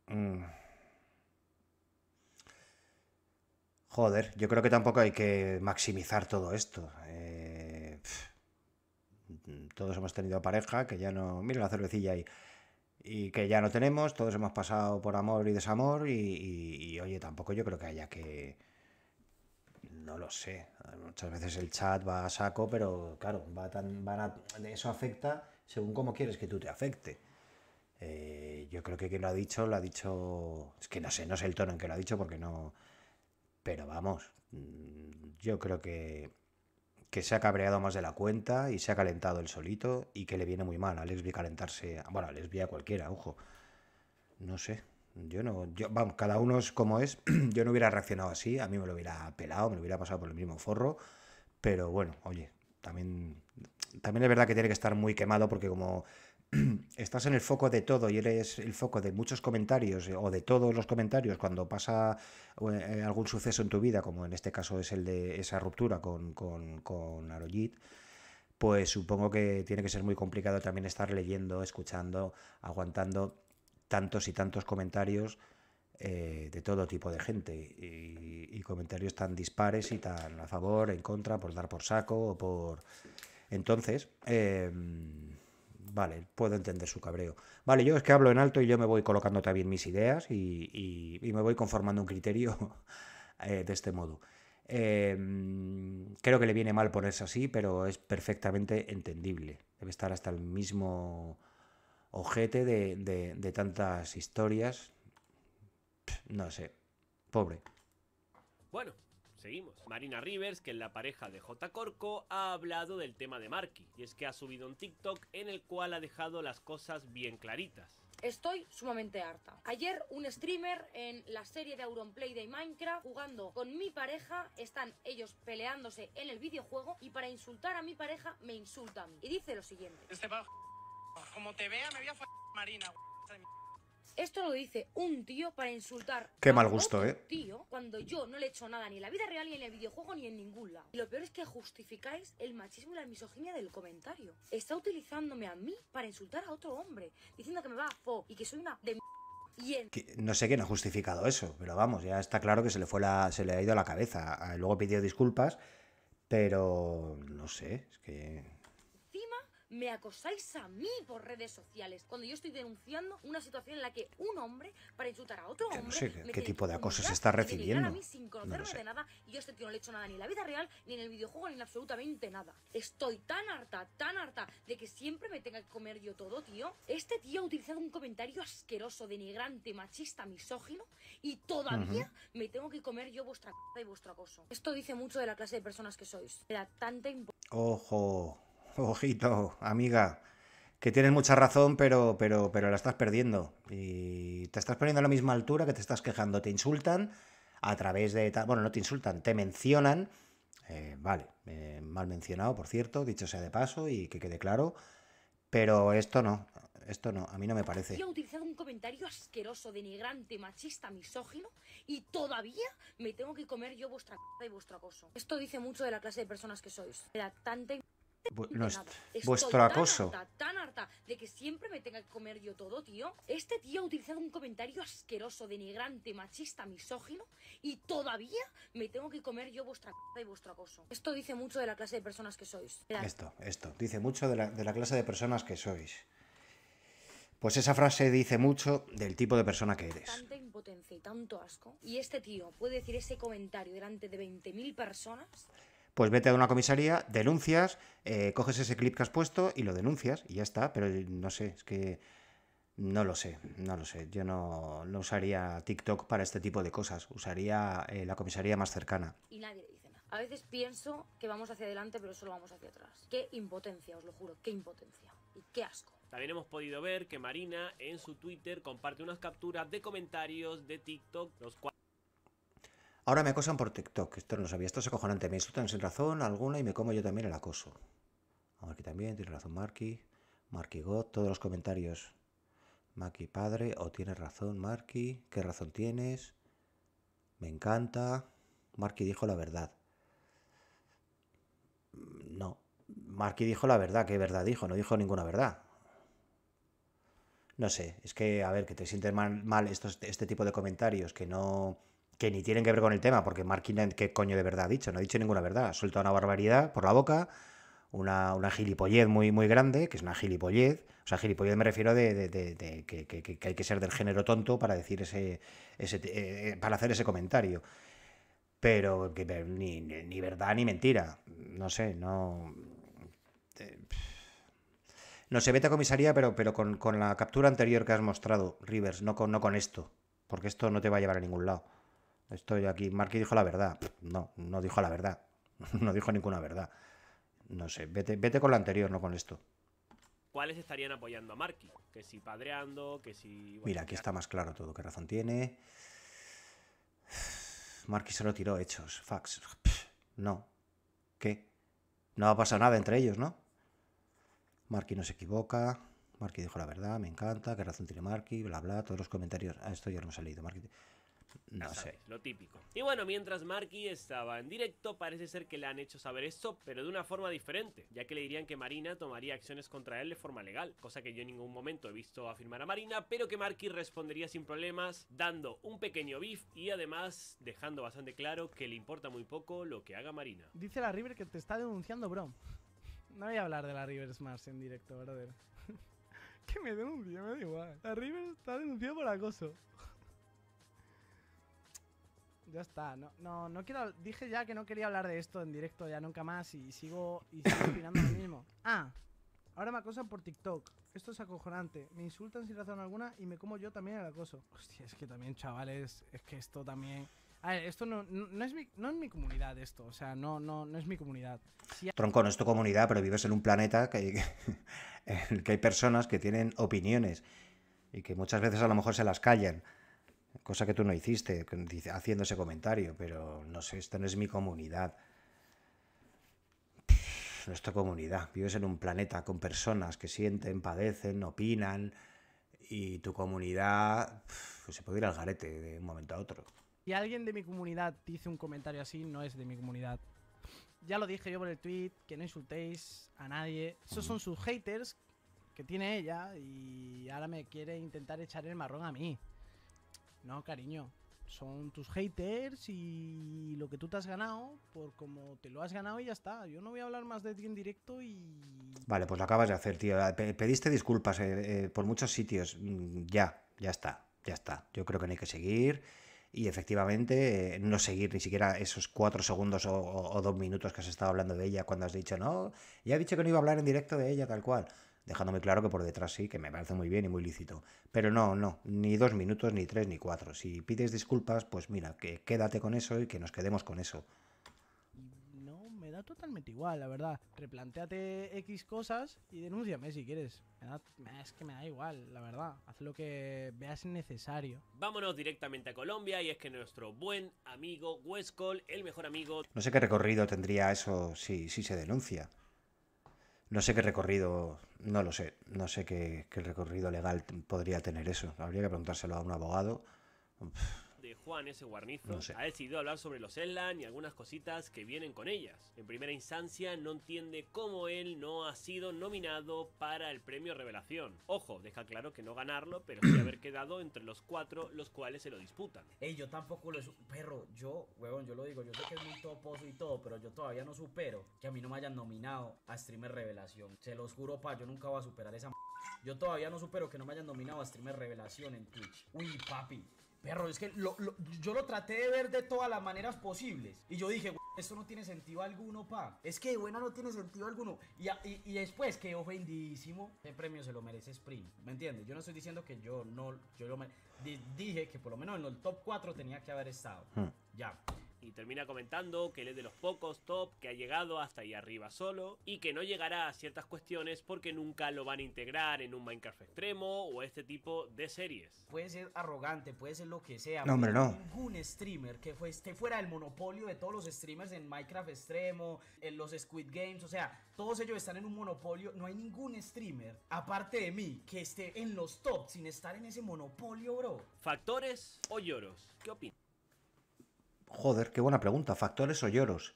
Mm. Joder, yo creo que tampoco hay que maximizar todo esto todos hemos tenido pareja, que ya no. Mira la cervecilla ahí. Y que ya no tenemos, todos hemos pasado por amor y desamor, y, oye, tampoco yo creo que haya que. No lo sé. Muchas veces el chat va a saco, pero claro, va tan, van eso afecta según cómo quieres que tú te afecte. Eh, yo creo que quien lo ha dicho, lo ha dicho. Es que no sé, no sé el tono en que lo ha dicho porque no. Pero vamos, mm, yo creo que que se ha cabreado más de la cuenta y se ha calentado el solito y que le viene muy mal a lesbia calentarse. Bueno, a a cualquiera, ojo. No sé. Yo no. vamos, cada uno es como es. Yo no hubiera reaccionado así. A mí me lo hubiera pelado, me lo hubiera pasado por el mismo forro. Pero bueno, oye, también. También es verdad que tiene que estar muy quemado porque como estás en el foco de todo y eres el foco de muchos comentarios eh, o de todos los comentarios cuando pasa eh, eh, algún suceso en tu vida, como en este caso es el de esa ruptura con, con, con pues supongo que tiene que ser muy complicado también estar leyendo, escuchando, aguantando tantos y tantos comentarios de todo tipo de gente y, comentarios tan dispares y tan a favor, en contra, por dar por saco o por... Entonces, em, Vale, puedo entender su cabreo. Vale, yo es que hablo en alto y yo me voy colocando también mis ideas y, me voy conformando un criterio eh, de este modo. Em, creo que le viene mal ponerse así, pero es perfectamente entendible. Debe estar hasta el mismo ojete de, tantas historias. no sé. Pobre. Bueno, Seguimos. Marina Rivers, que es la pareja de J. Corco, ha hablado del tema de Marky, y es que ha subido un TikTok en el cual ha dejado las cosas bien claritas. Estoy sumamente harta. Ayer un streamer en la serie de play de Minecraft jugando con mi pareja, están ellos peleándose en el videojuego y para insultar a mi pareja me insultan Y dice lo siguiente. Este Como te vea me voy Marina, esto lo dice un tío para insultar. Qué a mal gusto, ¿eh? Tío, cuando yo no le he hecho nada ni en la vida real, ni en el videojuego, ni en ningún Y lo peor es que justificáis el machismo y la misoginia del comentario. Está utilizándome a mí para insultar a otro hombre, diciendo que me va a fo y que soy una de no sé quién ha justificado eso, pero vamos, ya está claro que se le fue la, se le ha ido a la cabeza. Ah, luego pidió disculpas, pero no sé, es que me acosáis a mí por redes sociales, cuando yo estoy denunciando una situación en la que un hombre, para insultar a otro eh, hombre... No sé qué, tipo de acoso se está recibiendo. A mí sin conocerme de nada, y yo a este tío no le he hecho nada ni en la vida real, ni en el videojuego, ni en absolutamente nada. Estoy tan harta, tan harta de que siempre me tenga que comer yo todo, tío. Este tío ha utilizado un comentario asqueroso, denigrante, machista, misógino, y todavía me tengo que comer yo vuestra c y vuestro acoso. Esto dice mucho de la clase de personas que sois. Era tanta tanta Ojo ojito, amiga, que tienes mucha razón, pero, pero, pero la estás perdiendo. Y te estás poniendo a la misma altura que te estás quejando. Te insultan a través de... Bueno, no te insultan, te mencionan. Eh, vale, eh, mal mencionado, por cierto, dicho sea de paso y que quede claro. Pero esto no, esto no, a mí no me parece. Yo he utilizado un comentario asqueroso, denigrante, machista, misógino y todavía me tengo que comer yo vuestra c y vuestro acoso. Esto dice mucho de la clase de personas que sois. Tanta vuestro acoso. tan harta de que siempre me tenga que comer yo todo, tío. Este tío ha utilizado un comentario asqueroso, denigrante, machista, misógino y todavía me tengo que comer yo vuestra c y vuestro acoso. Esto dice mucho de la clase de personas que sois. Esto, esto, dice mucho de la, de la clase de personas que sois. Pues esa frase dice mucho del tipo de persona que eres. Tanta impotencia y tanto asco. Y este tío puede decir ese comentario delante de 20.000 personas pues vete a una comisaría, denuncias, eh, coges ese clip que has puesto y lo denuncias y ya está. Pero eh, no sé, es que no lo sé, no lo sé. Yo no, no usaría TikTok para este tipo de cosas. Usaría eh, la comisaría más cercana. Y nadie le dice nada. A veces pienso que vamos hacia adelante, pero solo vamos hacia atrás. Qué impotencia, os lo juro, qué impotencia. Y qué asco. También hemos podido ver que Marina en su Twitter comparte unas capturas de comentarios de TikTok, los cuales... Ahora me acosan por TikTok, esto no lo sabía, esto es acojonante, me insultan sin razón alguna y me como yo también el acoso. A Marky también, tiene razón Marky, Marky God, todos los comentarios. Marky, padre, o tienes razón Marky, ¿qué razón tienes? Me encanta. Marky dijo la verdad. Mm, no, Marky dijo la verdad, ¿qué verdad dijo? No dijo ninguna verdad. No sé, es que, a ver, que te sientes mal, mal este tipo de comentarios que no que ni tienen que ver con el tema, porque Markin, ¿qué coño de verdad ha dicho? No ha dicho ninguna verdad. Ha soltado una barbaridad por la boca, una, una gilipollez muy, muy grande, que es una gilipollez. O sea, gilipollez me refiero de, que, hay que ser del género tonto para decir ese, eh, eh, para hacer ese comentario. Pero que, ni, verdad ni mentira. No sé, no. Eh, no se vete a comisaría, pero, pero con, con, la captura anterior que has mostrado, Rivers, no con, no con esto. Porque esto no te va a llevar a ningún lado. Estoy aquí. Marky dijo la verdad. No, no dijo la verdad. no dijo ninguna verdad. No sé, vete, vete con la anterior, no con esto. ¿Cuáles estarían apoyando a Marky? Que si padreando, que si. Mira, aquí está más claro todo. ¿Qué razón tiene? Marky se lo tiró hechos. Fax. No. ¿Qué? No ha pasado nada entre ellos, ¿no? Marky no se equivoca. Marky dijo la verdad, me encanta. ¿Qué razón tiene Marky? Bla, bla. Todos los comentarios. Ah, esto ya lo hemos salido, Marky. No sé. lo típico. Y bueno, mientras Marky estaba en directo, parece ser que le han hecho saber esto, pero de una forma diferente, ya que le dirían que Marina tomaría acciones contra él de forma legal, cosa que yo en ningún momento he visto afirmar a Marina, pero que Marky respondería sin problemas, dando un pequeño beef y además dejando bastante claro que le importa muy poco lo que haga Marina. Dice la River que te está denunciando, bro. No voy a hablar de la River smart en directo, brother. que me denuncie, me da igual. La River está denunciada por acoso. Ya está, no, no, quiero. Dije ya que no quería hablar de esto en directo ya nunca más y sigo, y opinando lo mismo. Ah, ahora me acosan por TikTok. Esto es acojonante. Me insultan sin razón alguna y me como yo también el acoso. Hostia, es que también, chavales, es que esto también. A ver, esto no, no, es mi, no es mi comunidad, esto. O sea, no, no, no es mi comunidad. Tronco, no es tu comunidad, pero vives en un planeta que, que hay personas que tienen opiniones y que muchas veces a lo mejor se las callan cosa que tú no hiciste haciendo ese comentario, pero no sé, esto no es mi comunidad. nuestra comunidad. Vives en un planeta con personas que sienten, padecen, opinan y tu comunidad se puede ir al garete de un momento a otro. Si alguien de mi comunidad dice un comentario así, no es de mi comunidad. Ya lo dije yo por el tweet, que no insultéis a nadie. Esos son sus haters que tiene ella y ahora me quiere intentar echar el marrón a mí. No, cariño, son tus haters y lo que tú te has ganado por como te lo has ganado y ya está. Yo no voy a hablar más de ti en directo y... Vale, pues lo acabas de hacer, tío. Pediste disculpas eh, eh, por muchos sitios. Mm, ya, ya está, ya está. Yo creo que no hay que seguir y efectivamente eh, no seguir ni siquiera esos cuatro segundos o, o, dos minutos que has estado hablando de ella cuando has dicho, no, ya he dicho que no iba a hablar en directo de ella tal cual dejándome claro que por detrás sí, que me parece muy bien y muy lícito. Pero no, no, ni dos minutos, ni tres, ni cuatro. Si pides disculpas, pues mira, que quédate con eso y que nos quedemos con eso. No, me da totalmente igual, la verdad. Replanteate X cosas y denúnciame si quieres. es que me da igual, la verdad. Haz lo que veas necesario. Vámonos directamente a Colombia y es que nuestro buen amigo Westcall, el mejor amigo... No sé qué recorrido tendría eso si, si se denuncia. No sé qué recorrido, no lo sé, no sé qué, recorrido legal podría tener eso. Habría que preguntárselo a un abogado. Juan ese Guarnizo ha decidido hablar sobre los Elan y algunas cositas que vienen con ellas. En primera instancia, no entiende cómo él no ha sido nominado para el premio Revelación. Ojo, deja claro que no ganarlo, pero sí haber quedado entre los cuatro los cuales se lo disputan. Ey, yo tampoco lo Perro, yo, huevón, yo lo digo, yo sé que es muy toposo y todo, pero yo todavía no supero que a mí no me hayan nominado a Streamer Revelación. Se los juro, pa, yo nunca voy a superar esa. yo todavía no supero que no me hayan nominado a Streamer Revelación en Twitch. Uy, papi, Perro, es que yo lo traté de ver de todas las maneras posibles. Y yo dije, esto no tiene sentido alguno, pa. Es que de buena no tiene sentido alguno. Y, y, después que ofendidísimo. el premio se lo merece Spring. ¿Me entiendes? Yo no estoy diciendo que yo no. Yo lo Dije que por lo menos en el top 4 tenía que haber estado. Hmm. Ya y termina comentando que él es de los pocos top que ha llegado hasta ahí arriba solo y que no llegará a ciertas cuestiones porque nunca lo van a integrar en un Minecraft extremo o este tipo de series. Puede ser arrogante, puede ser lo que sea. No, hombre, no. Un streamer que esté fuera del monopolio de todos los streamers en Minecraft extremo, en los Squid Games, o sea, todos ellos están en un monopolio. No hay ningún streamer, aparte de mí, que esté en los top sin estar en ese monopolio, bro. ¿Factores o lloros? ¿Qué opinas? Joder, qué buena pregunta. ¿Factores o lloros?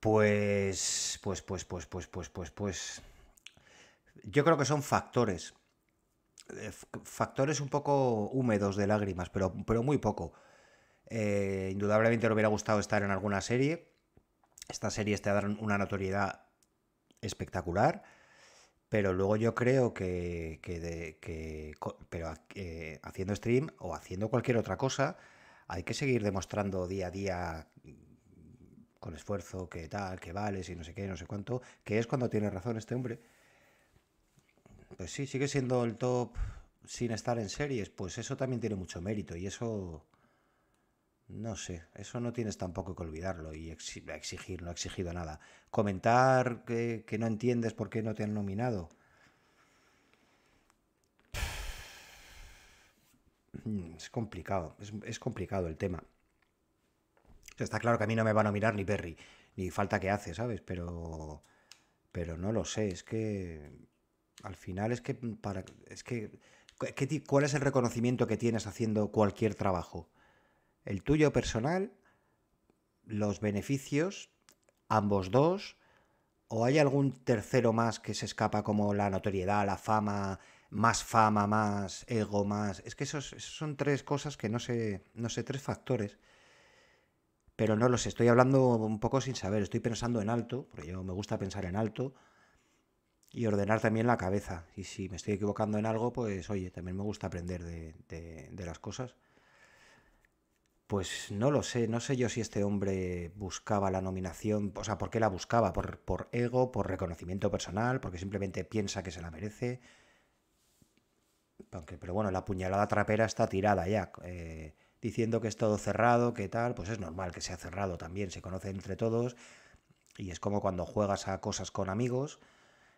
Pues, pues, pues, pues, pues, pues, pues, pues. Yo creo que son factores. Eh, factores un poco húmedos de lágrimas, pero, pero muy poco. Eh, indudablemente le hubiera gustado estar en alguna serie. Estas series te dan una notoriedad espectacular. Pero luego yo creo que, que, que pero eh, haciendo stream o haciendo cualquier otra cosa, hay que seguir demostrando día a día con esfuerzo que tal, que vales y no sé qué, no sé cuánto, que es cuando tiene razón este hombre. Pues sí, sigue siendo el top sin estar en series, pues eso también tiene mucho mérito y eso... No sé, eso no tienes tampoco que olvidarlo y exigir, no ha exigido nada. Comentar que, que no entiendes por qué no te han nominado Mm, es complicado, es, complicado el tema. está claro que a mí no me van a mirar ni Perry, ni falta que hace, ¿sabes? Pero, pero no lo sé, es que al final es que para, es que ¿cuál es el reconocimiento que tienes haciendo cualquier trabajo? El tuyo personal, los beneficios, ambos dos, o hay algún tercero más que se escapa como la notoriedad, la fama, más fama, más ego, más... Es que esos, son tres cosas que no sé, no sé, tres factores. Pero no los estoy hablando un poco sin saber, estoy pensando en alto, porque yo me gusta pensar en alto y ordenar también la cabeza. Y si me estoy equivocando en algo, pues oye, también me gusta aprender de, las cosas. Pues no lo sé, no sé yo si este hombre buscaba la nominación, o sea, ¿por qué la buscaba? ¿Por, por ego, por reconocimiento personal, porque simplemente piensa que se la merece? Aunque, pero bueno, la puñalada trapera está tirada ya, eh, diciendo que es todo cerrado, que tal, pues es normal que sea cerrado también, se conoce entre todos, y es como cuando juegas a cosas con amigos,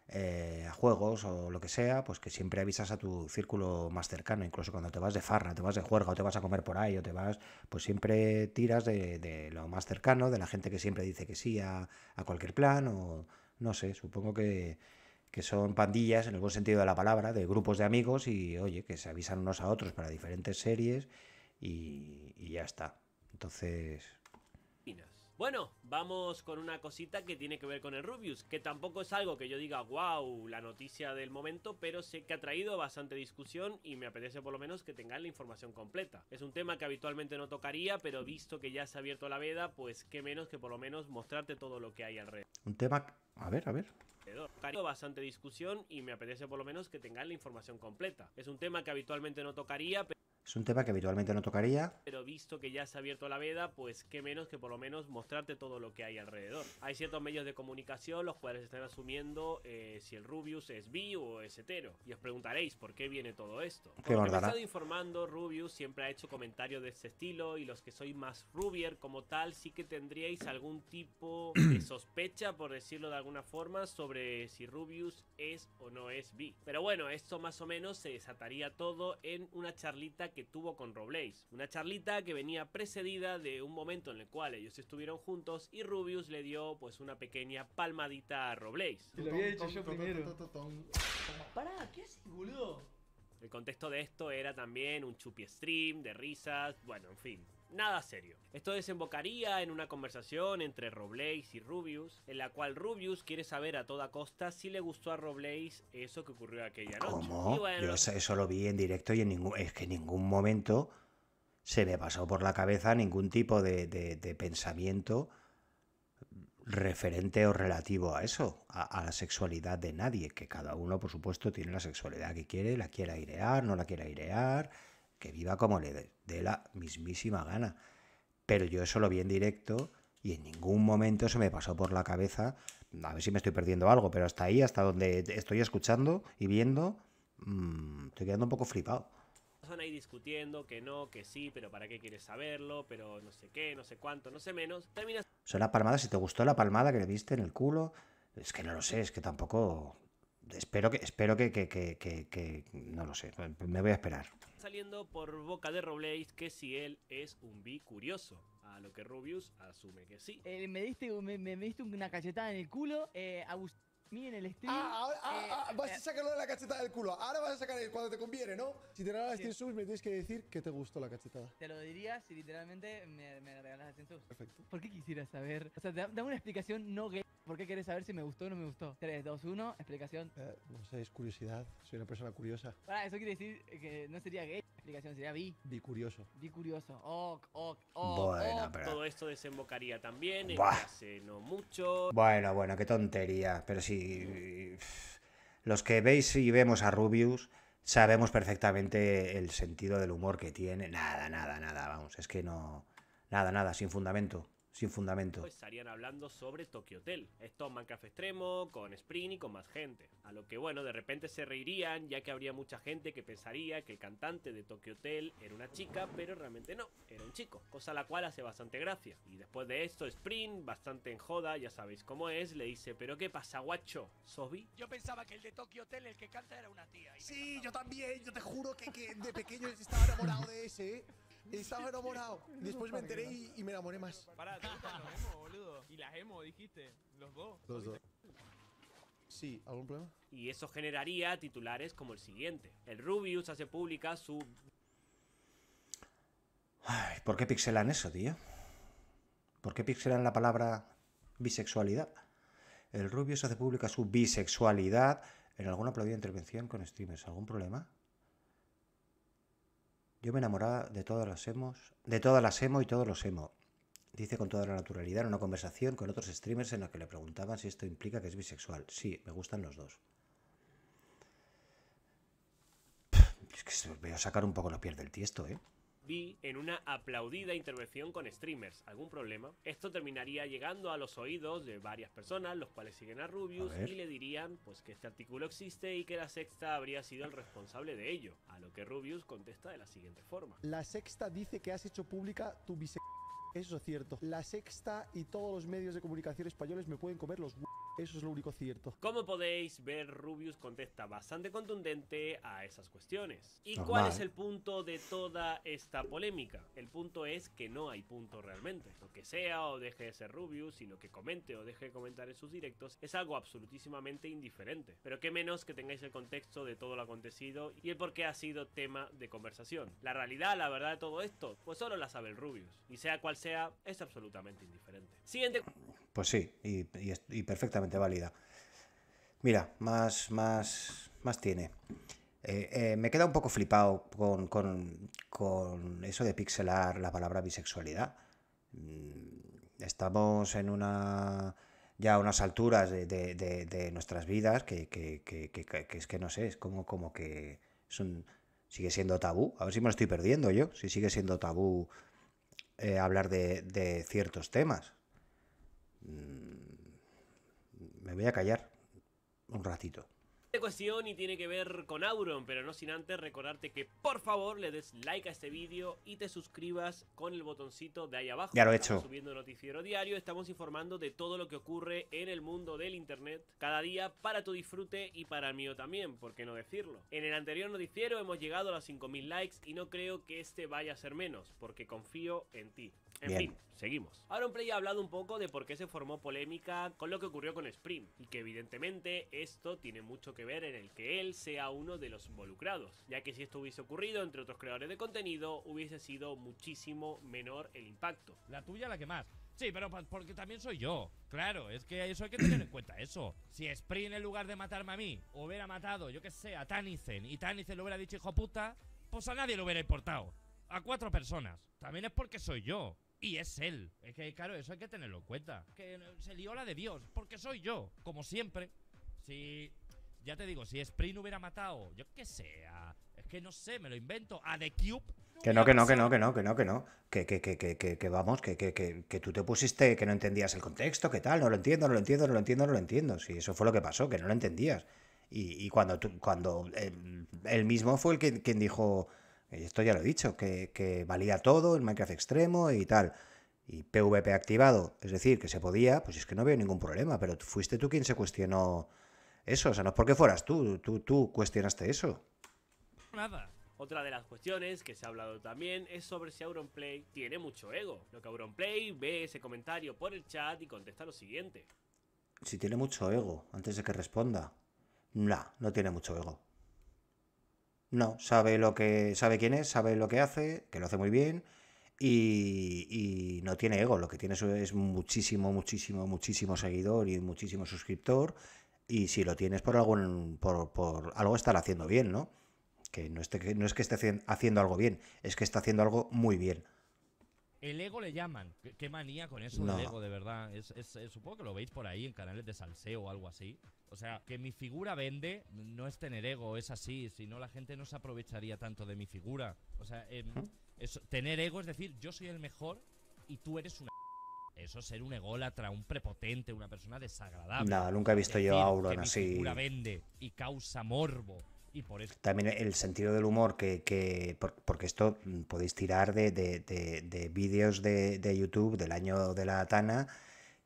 eh, a juegos o lo que sea, pues que siempre avisas a tu círculo más cercano, incluso cuando te vas de farra, te vas de juerga o te vas a comer por ahí o te vas, pues siempre tiras de, lo más cercano, de la gente que siempre dice que sí a cualquier plan o no sé, supongo que que son pandillas en el buen sentido de la palabra, de grupos de amigos y, oye, que se avisan unos a otros para diferentes series y, ya está. Entonces... Bueno, vamos con una cosita que tiene que ver con el Rubius, que tampoco es algo que yo diga, wow, la noticia del momento, pero sé que ha traído bastante discusión y me apetece por lo menos que tengan la información completa. Es un tema que habitualmente no tocaría, pero visto que ya se ha abierto la veda, pues qué menos que por lo menos mostrarte todo lo que hay alrededor. Un tema... A ver, a ver. Ha bastante discusión y me apetece por lo menos que tengan la información completa. Es un tema que habitualmente no tocaría, pero es un tema que habitualmente no tocaría. Pero visto que ya se ha abierto la veda, pues qué menos que por lo menos mostrarte todo lo que hay alrededor. Hay ciertos medios de comunicación los cuales están asumiendo eh, si el Rubius es bi o es hetero. Y os preguntaréis por qué viene todo esto. Por he estado informando, Rubius siempre ha hecho comentarios de este estilo y los que soy más Rubier como tal sí que tendríais algún tipo de sospecha, por decirlo de alguna forma, sobre si Rubius es o no es bi. Pero bueno, esto más o menos se desataría todo en una charlita que tuvo con Robles. Una charlita que venía precedida de un momento en el cual ellos estuvieron juntos y Rubius le dio pues una pequeña palmadita a Robles. Te lo había yo primero. ¿qué haces, boludo? El contexto de esto era también un chupi stream de risas, bueno, en fin, nada serio. Esto desembocaría en una conversación entre Robles y Rubius, en la cual Rubius quiere saber a toda costa si le gustó a Robles eso que ocurrió aquella noche. ¿Cómo? Yo eso lo vi en directo y en ningún, es que en ningún momento se me pasó por la cabeza ningún tipo de, pensamiento referente o relativo a eso, a, a, la sexualidad de nadie, que cada uno, por supuesto, tiene la sexualidad que quiere, la quiere airear, no la quiere airear, que viva como le dé la mismísima gana. Pero yo eso lo vi en directo y en ningún momento se me pasó por la cabeza, a ver si me estoy perdiendo algo, pero hasta ahí, hasta donde estoy escuchando y viendo, mm, estoy quedando un poco flipado. Son ahí discutiendo que no, que sí, pero ¿para qué quieres saberlo? Pero no sé qué, no sé cuánto, no sé menos. Terminas... la palmada, si te gustó la palmada que le viste en el culo, es que no lo sé, es que tampoco espero que, espero que, que, que, que, no lo sé, me voy a esperar. Saliendo por boca de Robles que si él es un bi curioso, a lo que Rubius asume que sí. Eh, me, diste, me, me, diste una cachetada en el culo, eh, Miren el ah, stream. Ah, ahora, eh, ah, vas eh. a sacarlo de la cachetada del culo. Ahora vas a sacar el, cuando te conviene, ¿no? Si te regalas sí. 100 subs, me tienes que decir que te gustó la cachetada. Te lo diría si literalmente me, me regalas 100 subs. Perfecto. ¿Por qué quisieras saber? O sea, dame una explicación no gay. ¿Por qué quieres saber si me gustó o no me gustó? 3, 2, 1, explicación. Eh, no sé, es curiosidad. Soy una persona curiosa. Para, eso quiere decir que no sería gay explicación sería vi vi curioso Ok, ok, ok. ok. Todo esto desembocaría también en hace no mucho. Bueno, bueno, qué tontería. Pero si Los que veis y vemos a Rubius sabemos perfectamente el sentido del humor que tiene. Nada, nada, nada. Vamos, es que no. Nada, nada, sin fundamento sin fundamento. Pues estarían hablando sobre Tokyo Hotel. Esto Minecraft Extremo, con Spring y con más gente. A lo que bueno, de repente se reirían, ya que habría mucha gente que pensaría que el cantante de Tokyo Hotel era una chica, pero realmente no, era un chico. Cosa la cual hace bastante gracia. Y después de esto, Spring, bastante en joda, ya sabéis cómo es, le dice, pero ¿qué pasa, guacho? ¿Sobi? Yo pensaba que el de Tokyo Hotel, el que canta, era una tía. Sí, yo también, yo te juro que, que de pequeño estaba enamorado de ese, ¿eh? Estaba enamorado. Después me enteré y, me enamoré más. Y las emo, dijiste. Los dos. Los dos. Sí, ¿algún problema? Y eso generaría titulares como el siguiente. El Rubius hace pública su... ¿por qué pixelan eso, tío? ¿Por qué pixelan la palabra bisexualidad? El Rubius hace pública su bisexualidad en alguna aplaudida intervención con streamers. ¿Algún problema? Yo me enamoraba de todas las hemos, de todas las emo y todos los emo. Dice con toda la naturalidad en una conversación con otros streamers en la que le preguntaban si esto implica que es bisexual. Sí, me gustan los dos. Es que a sacar un poco la piel del tiesto, ¿eh? vi en una aplaudida intervención con streamers. ¿Algún problema? Esto terminaría llegando a los oídos de varias personas, los cuales siguen a Rubius y le dirían pues que este artículo existe y que la sexta habría sido el responsable de ello. A lo que Rubius contesta de la siguiente forma. La sexta dice que has hecho pública tu eso es cierto. La sexta y todos los medios de comunicación españoles me pueden comer los eso es lo único cierto. Como podéis ver, Rubius contesta bastante contundente a esas cuestiones. ¿Y cuál es el punto de toda esta polémica? El punto es que no hay punto realmente. Lo que sea o deje de ser Rubius, sino que comente o deje de comentar en sus directos, es algo absolutísimamente indiferente. Pero qué menos que tengáis el contexto de todo lo acontecido y el por qué ha sido tema de conversación. La realidad, la verdad de todo esto, pues solo la sabe el Rubius. Y sea cual es absolutamente indiferente. Pues sí, y, perfectamente válida. Mira, más, más, más tiene. Eh, eh, me queda un poco flipado con, eso de pixelar la palabra bisexualidad. Mm, estamos en una ya a unas alturas de, nuestras vidas que, es que no sé, es como, como que sigue siendo tabú. A ver si me lo estoy perdiendo yo, si sigue siendo tabú eh, hablar de, ciertos temas. Mm, me voy a callar un ratito cuestión y tiene que ver con Auron, pero no sin antes recordarte que por favor le des like a este vídeo y te suscribas con el botoncito de ahí abajo. Ya lo he estamos hecho. subiendo noticiero diario, estamos informando de todo lo que ocurre en el mundo del internet cada día para tu disfrute y para el mío también, ¿por qué no decirlo? En el anterior noticiero hemos llegado a los 5000 likes y no creo que este vaya a ser menos, porque confío en ti. En fin, seguimos. un Play ha hablado un poco de por qué se formó polémica con lo que ocurrió con Spring, y que evidentemente esto tiene mucho que ver en el que él sea uno de los involucrados, ya que si esto hubiese ocurrido entre otros creadores de contenido, hubiese sido muchísimo menor el impacto. La tuya la que más. Sí, pero porque también soy yo. Claro, es que eso hay que tener en cuenta eso. Si Spring en lugar de matarme a mí, hubiera matado, yo que sé, a Tanizen, y Tanizen lo hubiera dicho hijo puta, pues a nadie lo hubiera importado. A cuatro personas. También es porque soy yo. Y es él. Es que, claro, eso hay que tenerlo en cuenta. Que se lió la de Dios, porque soy yo, como siempre. Si. Ya te digo, si Sprint hubiera matado, yo qué sé, es que no sé, me lo invento, a The Cube. que, no, que, no, que no, que no, que no, que no, que que que, que, que, que, vamos, que, que, tú te pusiste, que no entendías el contexto, que tal, no lo entiendo, no lo entiendo, no lo entiendo, no lo entiendo. Si eso fue lo que pasó, que no lo entendías. Y, cuando, tú, cuando eh, él, mismo fue el que, quien dijo, esto ya lo he dicho, que, valía todo, el Minecraft extremo y tal. Y PvP activado, es decir, que se podía, pues es que no veo ningún problema, pero fuiste tú quien se cuestionó eso, o sea, no es porque fueras tú, tú, tú cuestionaste eso. Nada. Otra de las cuestiones que se ha hablado también es sobre si Auronplay tiene mucho ego. Lo que Auronplay ve ese comentario por el chat y contesta lo siguiente. Si tiene mucho ego, antes de que responda. No, no tiene mucho ego. No, sabe lo que. sabe quién es, sabe lo que hace, que lo hace muy bien. Y, no tiene ego, lo que tiene es muchísimo, muchísimo, muchísimo seguidor y muchísimo suscriptor. Y si lo tienes por algún. por, por algo estar haciendo bien, ¿no? Que no, esté, no es que esté haciendo algo bien, es que está haciendo algo muy bien. El ego le llaman. Qué, manía con eso no. ego, de verdad. Es, eh, supongo que lo veis por ahí en canales de salseo o algo así. O sea, que mi figura vende no es tener ego, es así. Si no, la gente no se aprovecharía tanto de mi figura. O sea, em, tener ego es decir, yo soy el mejor y tú eres una. Eso ser un ególatra, un prepotente, una persona desagradable. nada, nunca he visto yo a Auron así. Mi figura vende y causa morbo también el sentido del humor, que, que porque esto mm, podéis tirar de, de, de, vídeos de, YouTube del año de la Tana.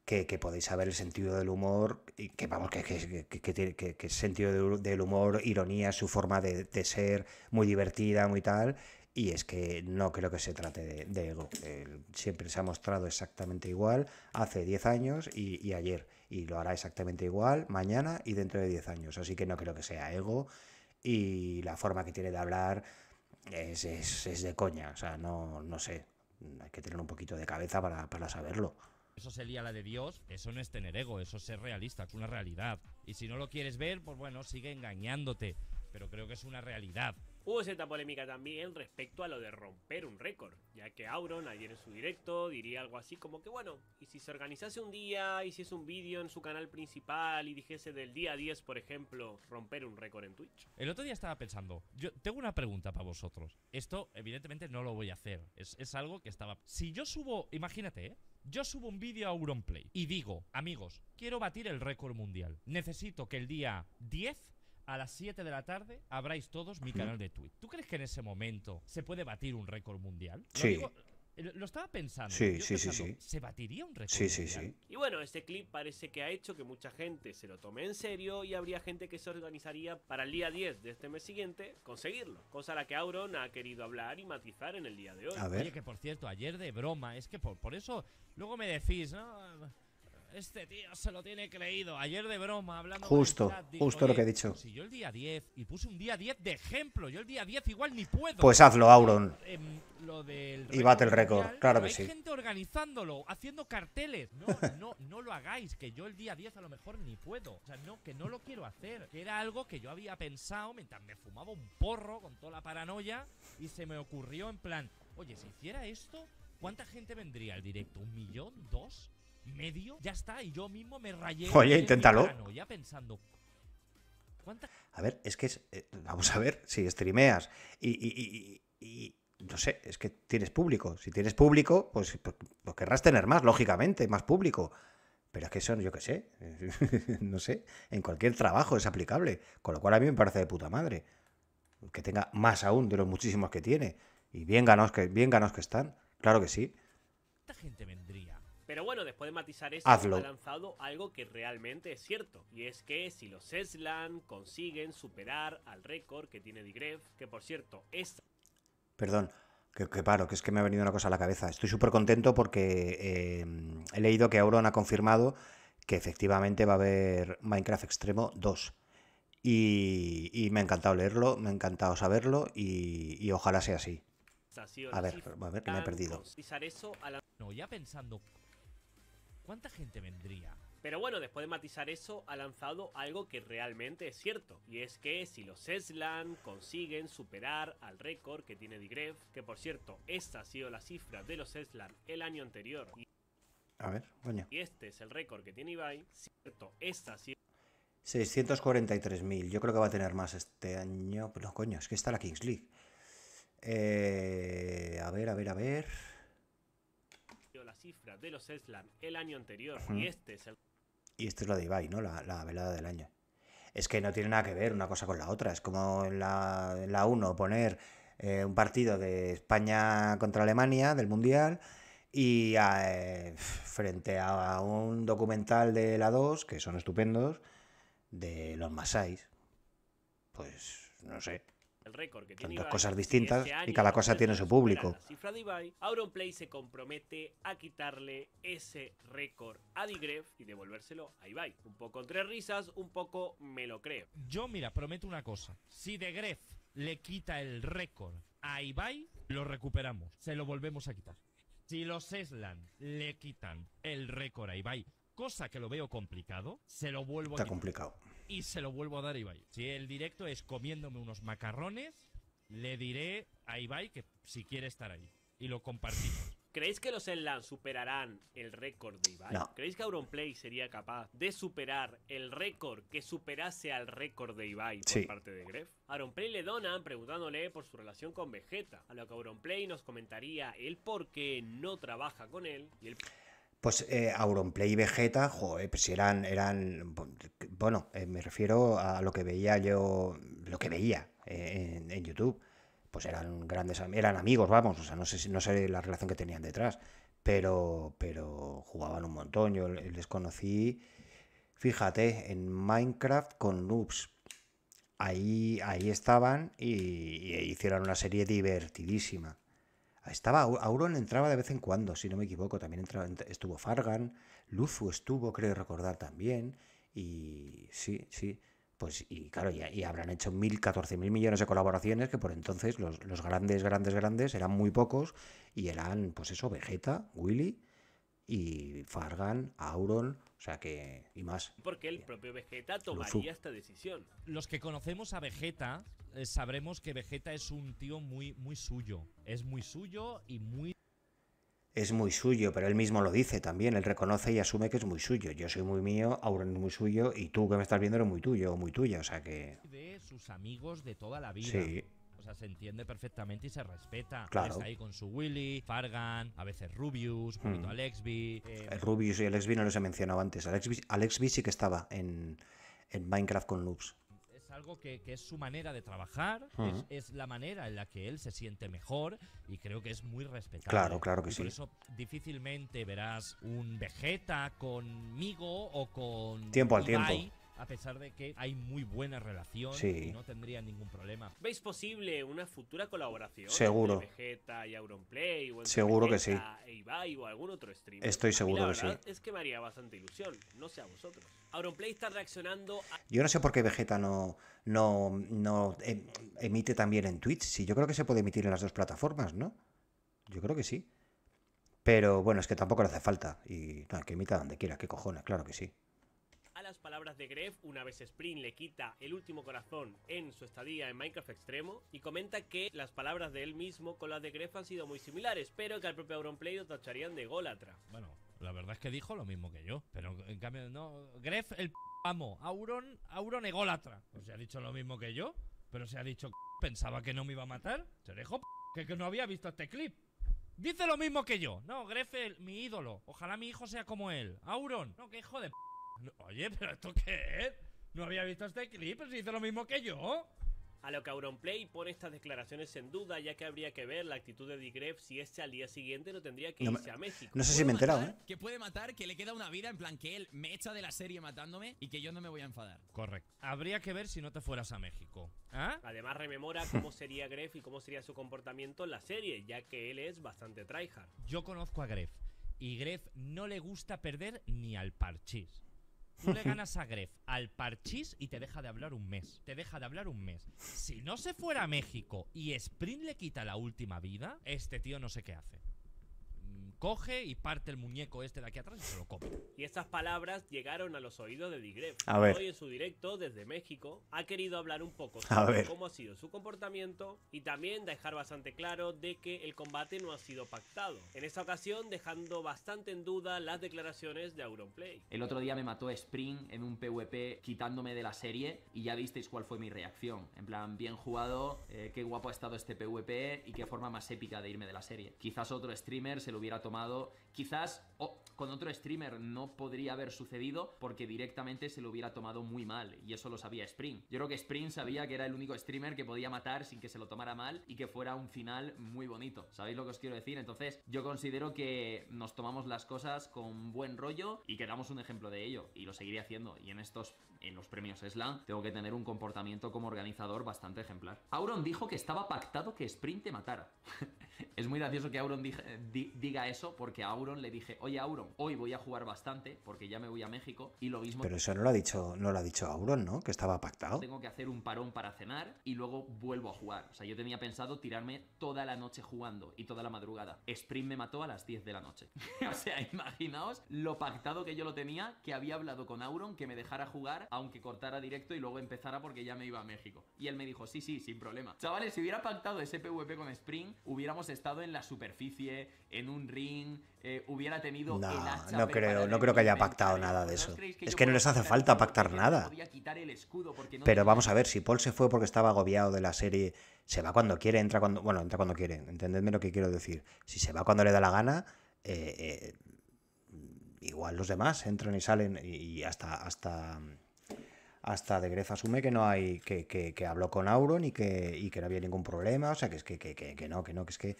Que, podéis saber el sentido del humor, y que vamos, que, que, que, sentido del humor, ironía, su forma de, ser muy divertida, muy tal, y es que no creo que se trate de, ego. siempre se ha mostrado exactamente igual hace 10 años y, y, ayer. Y lo hará exactamente igual mañana y dentro de 10 años. Así que no creo que sea ego y la forma que tiene de hablar es, es, de coña, o sea, no, no sé, hay que tener un poquito de cabeza para, para saberlo. Eso sería la de Dios, eso no es tener ego, eso es ser realista, es una realidad. Y si no lo quieres ver, pues bueno, sigue engañándote, pero creo que es una realidad. Hubo cierta polémica también respecto a lo de romper un récord, ya que Auron ayer en su directo diría algo así como que bueno, y si se organizase un día, hiciese un vídeo en su canal principal y dijese del día 10, por ejemplo, romper un récord en Twitch. El otro día estaba pensando, yo tengo una pregunta para vosotros. Esto evidentemente no lo voy a hacer, es, es algo que estaba... Si yo subo, imagínate, ¿eh? Yo subo un vídeo a Auronplay y digo, amigos, quiero batir el récord mundial. Necesito que el día 10 a las 7 de la tarde abráis todos mi canal de Twitch. ¿Tú crees que en ese momento se puede batir un récord mundial? sí. Eh, lo estaba pensando. Sí, sí, sí, ¿Se batiría un récord? Sí, sí, sí. Y bueno, este clip parece que ha hecho que mucha gente se lo tome en serio y habría gente que se organizaría para el día 10 de este mes siguiente conseguirlo. Cosa a la que Auron ha querido hablar y matizar en el día de hoy. A ver. Oye, que por cierto, ayer de broma, es que por, por eso luego me decís, ¿no? Este tío se lo tiene creído. Ayer de broma, hablando Justo, justo lo que he dicho. Si yo el día 10, y puse un día 10 de ejemplo, yo el día 10 igual ni puedo. Pues hazlo, Auron. Em, y bate el récord, claro que hay sí. Hay gente organizándolo, haciendo carteles. No, no, no lo hagáis, que yo el día 10 a lo mejor ni puedo. O sea, no, que no lo quiero hacer. era algo que yo había pensado mientras me fumaba un porro con toda la paranoia y se me ocurrió en plan, oye, si hiciera esto, ¿cuánta gente vendría al directo? ¿Un millón? ¿Dos? medio, ya está. Y yo mismo me rayé. Oye, inténtalo. A ver, es que es, eh, vamos a ver si streameas y, no sé, es que tienes público. Si tienes público, pues, lo pues, pues querrás tener más, lógicamente, más público. Pero es que eso, yo qué sé, no sé, en cualquier trabajo es aplicable. Con lo cual a mí me parece de puta madre. Que tenga más aún de los muchísimos que tiene. Y bien ganos que, bien ganos que están. Claro que sí. gente pero bueno, después de matizar esto, ha lanzado algo que realmente es cierto. Y es que si los Eslan consiguen superar al récord que tiene Digref, que por cierto es... Perdón, que, paro, que es que me ha venido una cosa a la cabeza. Estoy súper contento porque eh, he leído que Auron ha confirmado que efectivamente va a haber Minecraft Extremo 2. Y, me ha encantado leerlo, me ha encantado saberlo y, ojalá sea así. A ver, a ver, me he perdido. ya pensando ¿Cuánta gente vendría? Pero bueno, después de matizar eso, ha lanzado algo que realmente es cierto, y es que si los Eslan consiguen superar al récord que tiene Digrev, que por cierto, esta ha sido la cifra de los Eslan el año anterior. a ver, coño. Y este es el récord que tiene Ibai, cierto, esta ha sido 643.000. Yo creo que va a tener más este año. Pues no, coño, es que está la Kings League. Eh, a ver, a ver, a ver cifra de los el año anterior y este es el... Y esto es lo de Ibai, ¿no? La, velada del año. Es que no tiene nada que ver una cosa con la otra. Es como en la, 1 poner eh, un partido de España contra Alemania del Mundial y ah, eh, frente a un documental de la 2, que son estupendos, de los Masáis. Pues no sé, el récord que tiene dos cosas distintas y cada cosa tiene su público. Si Auronplay se compromete a quitarle ese récord a Digref y devolvérselo a Ibai. Un poco entre risas, un poco me lo creo. Yo, mira, prometo una cosa. Si Digref le quita el récord a Ibai, lo recuperamos. Se lo volvemos a quitar. Si los Eslan le quitan el récord a Ibai, cosa que lo veo complicado, se lo vuelvo a complicado y se lo vuelvo a dar a Ibai. Si el directo es comiéndome unos macarrones, le diré a Ibai que si quiere estar ahí. Y lo compartimos. ¿Creéis que los Enlan superarán el récord de Ibai? ¿Creéis que Auronplay sería capaz de superar el récord que superase al récord de Ibai por parte de Gref? Auronplay le donan preguntándole por su relación con Vegeta, a lo que Auronplay nos comentaría el por qué no trabaja con él y el pues eh, Auronplay y Vegeta, joder, pues eran, eran, bueno, eh, me refiero a lo que veía yo, lo que veía eh, en, YouTube, pues eran grandes, eran amigos, vamos, o sea, no sé, no sé la relación que tenían detrás, pero, pero jugaban un montón, yo les conocí, fíjate, en Minecraft con noobs, ahí, ahí estaban y hicieron una serie divertidísima. Estaba Auron entraba de vez en cuando, si no me equivoco. También entraba, estuvo Fargan, Luzu estuvo, creo recordar también. Y sí, sí. Pues y claro, y, habrán hecho mil, catorce mil millones de colaboraciones que por entonces los, los, grandes, grandes, grandes eran muy pocos y eran, pues eso, Vegeta, Willy y Fargan, Auron, o sea que. y más. Porque el propio Vegeta tomaría esta decisión. Los que conocemos a Vegeta eh, sabremos que Vegeta es un tío muy, muy suyo. Es muy suyo y muy. Es muy suyo, pero él mismo lo dice también. Él reconoce y asume que es muy suyo. Yo soy muy mío, Auron es muy suyo y tú que me estás viendo eres muy tuyo o muy tuya, o sea que. De sus amigos de toda la vida. Sí. O sea, se entiende perfectamente y se respeta. Claro. Está ahí con su Willy, Fargan, a veces Rubius, un poquito hmm. Alexby. Eh, Rubius y Alexby no los he mencionado antes. Alexby, sí que estaba en, en Minecraft con loops algo que, es su manera de trabajar, es, la manera en la que él se siente mejor y creo que es muy respetable. Claro, claro que sí. Por eso difícilmente verás un Vegeta conmigo o con. Tiempo al tiempo a pesar de que hay muy buena relación y no tendría ningún problema. ¿Veis posible una futura colaboración seguro. entre Vegeta y Auronplay? O seguro que sí. E o algún Estoy seguro que sí. Es que me haría bastante ilusión, no sé a vosotros. Auronplay está reaccionando a... Yo no sé por qué Vegeta no, no, no em, emite también en Twitch. Sí, yo creo que se puede emitir en las dos plataformas, ¿no? Yo creo que sí. Pero bueno, es que tampoco le hace falta. Y que emita donde quiera, qué cojones, claro que sí a las palabras de Gref una vez Spring le quita el último corazón en su estadía en Minecraft Extremo y comenta que las palabras de él mismo con las de Gref han sido muy similares, pero que al propio Auronplay lo tacharían de golatra. Bueno, la verdad es que dijo lo mismo que yo, pero en cambio no... Gref el p amo, Auron, Auron ególatra. O pues se ha dicho lo mismo que yo, pero se ha dicho pensaba que no me iba a matar. Se dejó p que, que no había visto este clip. Dice lo mismo que yo. No, es mi ídolo. Ojalá mi hijo sea como él. Auron. No, que hijo de p oye, pero ¿esto qué es? No había visto este clip, se hizo lo mismo que yo. A lo que Auronplay pone estas declaraciones en duda, ya que habría que ver la actitud de greff si este al día siguiente no tendría que irse a México. No sé si me he enterado, ¿eh? Que puede matar, que le queda una vida, en plan que él me echa de la serie matándome y que yo no me voy a enfadar. Correcto. Habría que ver si no te fueras a México. ¿ah? Además, rememora cómo sería Gref y cómo sería su comportamiento en la serie, ya que él es bastante tryhard. Yo conozco a Gref y Greff no le gusta perder ni al parchís. Tú le ganas a Gref al Parchís y te deja de hablar un mes. Te deja de hablar un mes. Si no se fuera a México y Sprint le quita la última vida, este tío no sé qué hace coge y parte el muñeco este de aquí atrás y se lo come. Y estas palabras llegaron a los oídos de Digref. A ver. Hoy en su directo desde México ha querido hablar un poco sobre cómo ha sido su comportamiento y también dejar bastante claro de que el combate no ha sido pactado. En esta ocasión dejando bastante en duda las declaraciones de Auronplay. El otro día me mató Spring en un PvP quitándome de la serie y ya visteis cuál fue mi reacción. En plan, bien jugado, eh, qué guapo ha estado este PvP y qué forma más épica de irme de la serie. Quizás otro streamer se lo hubiera tomado tomado Quizás con otro streamer no podría haber sucedido porque directamente se lo hubiera tomado muy mal y eso lo sabía Spring. Yo creo que Spring sabía que era el único streamer que podía matar sin que se lo tomara mal y que fuera un final muy bonito. ¿Sabéis lo que os quiero decir? Entonces yo considero que nos tomamos las cosas con buen rollo y que damos un ejemplo de ello y lo seguiré haciendo. Y en estos, en los premios Slam, tengo que tener un comportamiento como organizador bastante ejemplar. Auron dijo que estaba pactado que Spring te matara. es muy gracioso que Auron diga, eh, diga eso porque Auron Auron le dije, oye Auron, hoy voy a jugar bastante porque ya me voy a México y lo mismo... Pero eso no lo ha dicho, no lo ha dicho Auron, ¿no? Que estaba pactado. Tengo que hacer un parón para cenar y luego vuelvo a jugar. O sea, yo tenía pensado tirarme toda la noche jugando y toda la madrugada. Spring me mató a las 10 de la noche. o sea, imaginaos lo pactado que yo lo tenía, que había hablado con Auron que me dejara jugar aunque cortara directo y luego empezara porque ya me iba a México. Y él me dijo, sí, sí, sin problema. Chavales, si hubiera pactado ese PvP con Spring, hubiéramos estado en la superficie, en un ring, eh, hubiera tenido no, No creo, no creo que haya pactado nada de eso. Es que no les hace falta pactar nada. Pero vamos a ver, si Paul se fue porque estaba agobiado de la serie, se va cuando quiere, entra cuando. Bueno, entra cuando quiere. Entendedme lo que quiero decir. Si se va cuando le da la gana, eh, eh, igual los demás entran y salen. Y, hasta. hasta hasta de Gref asume que no hay que, que, habló con Auron y que, y que no había ningún problema, o sea que es que, que, que no, que no, que es que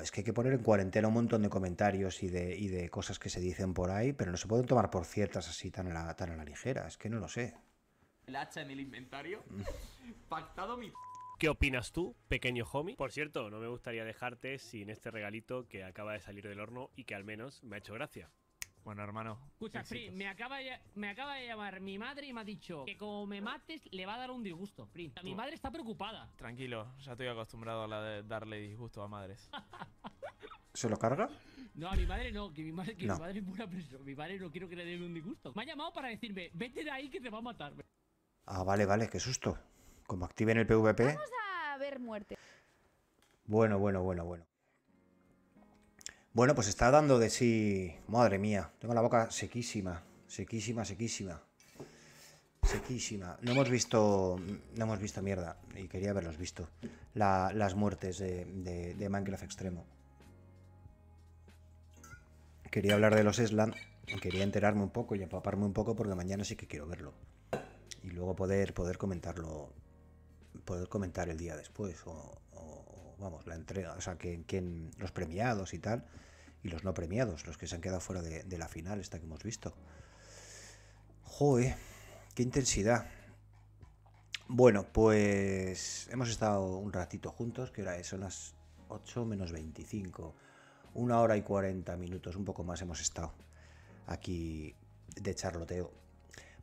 es que hay que poner en cuarentena un montón de comentarios y de, cosas que se dicen por ahí, pero no se pueden tomar por ciertas así tan a la, la ligera. Es que no lo sé. El hacha en el inventario. Pactado mi. ¿Qué opinas tú, pequeño homie? Por cierto, no me gustaría dejarte sin este regalito que acaba de salir del horno y que al menos me ha hecho gracia. Bueno, hermano. Escucha, Pri, me acaba, de, llamar mi madre y me ha dicho que como me mates le va a dar un disgusto, Pri. Mi madre está preocupada. Tranquilo, ya estoy acostumbrado a la de darle disgusto a madres. ¿Se lo carga? No, a mi madre no, que mi madre, es buena persona. Mi madre no quiero que le den un disgusto. Me ha llamado para decirme, vete de ahí que te va a matar. Ah, vale, vale, qué susto. Como activen el PvP. Vamos a ver muerte. Bueno, bueno, bueno, bueno. Bueno, pues está dando de sí. Madre mía, tengo la boca sequísima, sequísima, sequísima. Sequísima. No hemos visto. No hemos visto mierda. Y quería haberlos visto. las muertes de, Minecraft Extremo. Quería hablar de los Eslan. Quería enterarme un poco y empaparme un poco porque mañana sí que quiero verlo. Y luego poder, poder comentarlo. Poder comentar el día después. O, vamos, la entrega, o sea, que, los premiados y tal, y los no premiados, los que se han quedado fuera de, la final, esta que hemos visto. joe, qué intensidad. Bueno, pues hemos estado un ratito juntos, que ahora son las 8 menos 25, una hora y 40 minutos, un poco más hemos estado aquí de charloteo.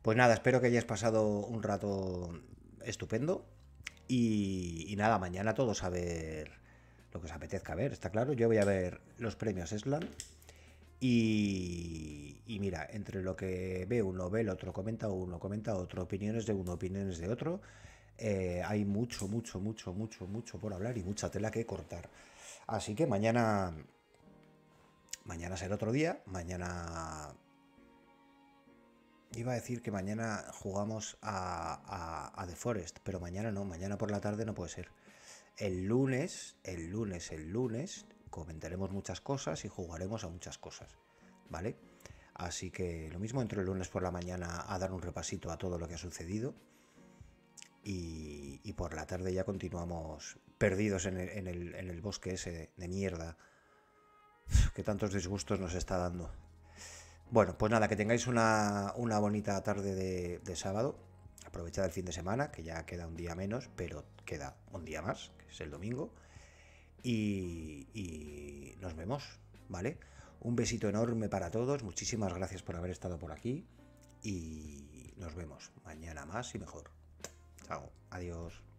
Pues nada, espero que hayas pasado un rato estupendo, y, nada, mañana todos a ver lo que os apetezca ver, está claro. Yo voy a ver los premios Slam Y, y, mira, entre lo que ve uno, ve el otro, comenta uno, comenta otro, opiniones de uno, opiniones de otro, eh, hay mucho, mucho, mucho, mucho, mucho por hablar y mucha tela que cortar. Así que mañana, mañana será otro día, mañana Iba a decir que mañana jugamos a, The Forest, pero mañana no, mañana por la tarde no puede ser. El lunes, el lunes, el lunes comentaremos muchas cosas y jugaremos a muchas cosas, ¿vale? Así que lo mismo entro el lunes por la mañana a dar un repasito a todo lo que ha sucedido y, por la tarde ya continuamos perdidos en en el bosque ese de mierda que tantos disgustos nos está dando. Bueno, pues nada, que tengáis una, bonita tarde de, sábado. Aprovechad el fin de semana, que ya queda un día menos, pero queda un día más, que es el domingo. Y, y nos vemos, ¿vale? Un besito enorme para todos. Muchísimas gracias por haber estado por aquí. Y nos vemos mañana más y mejor. Chao, adiós.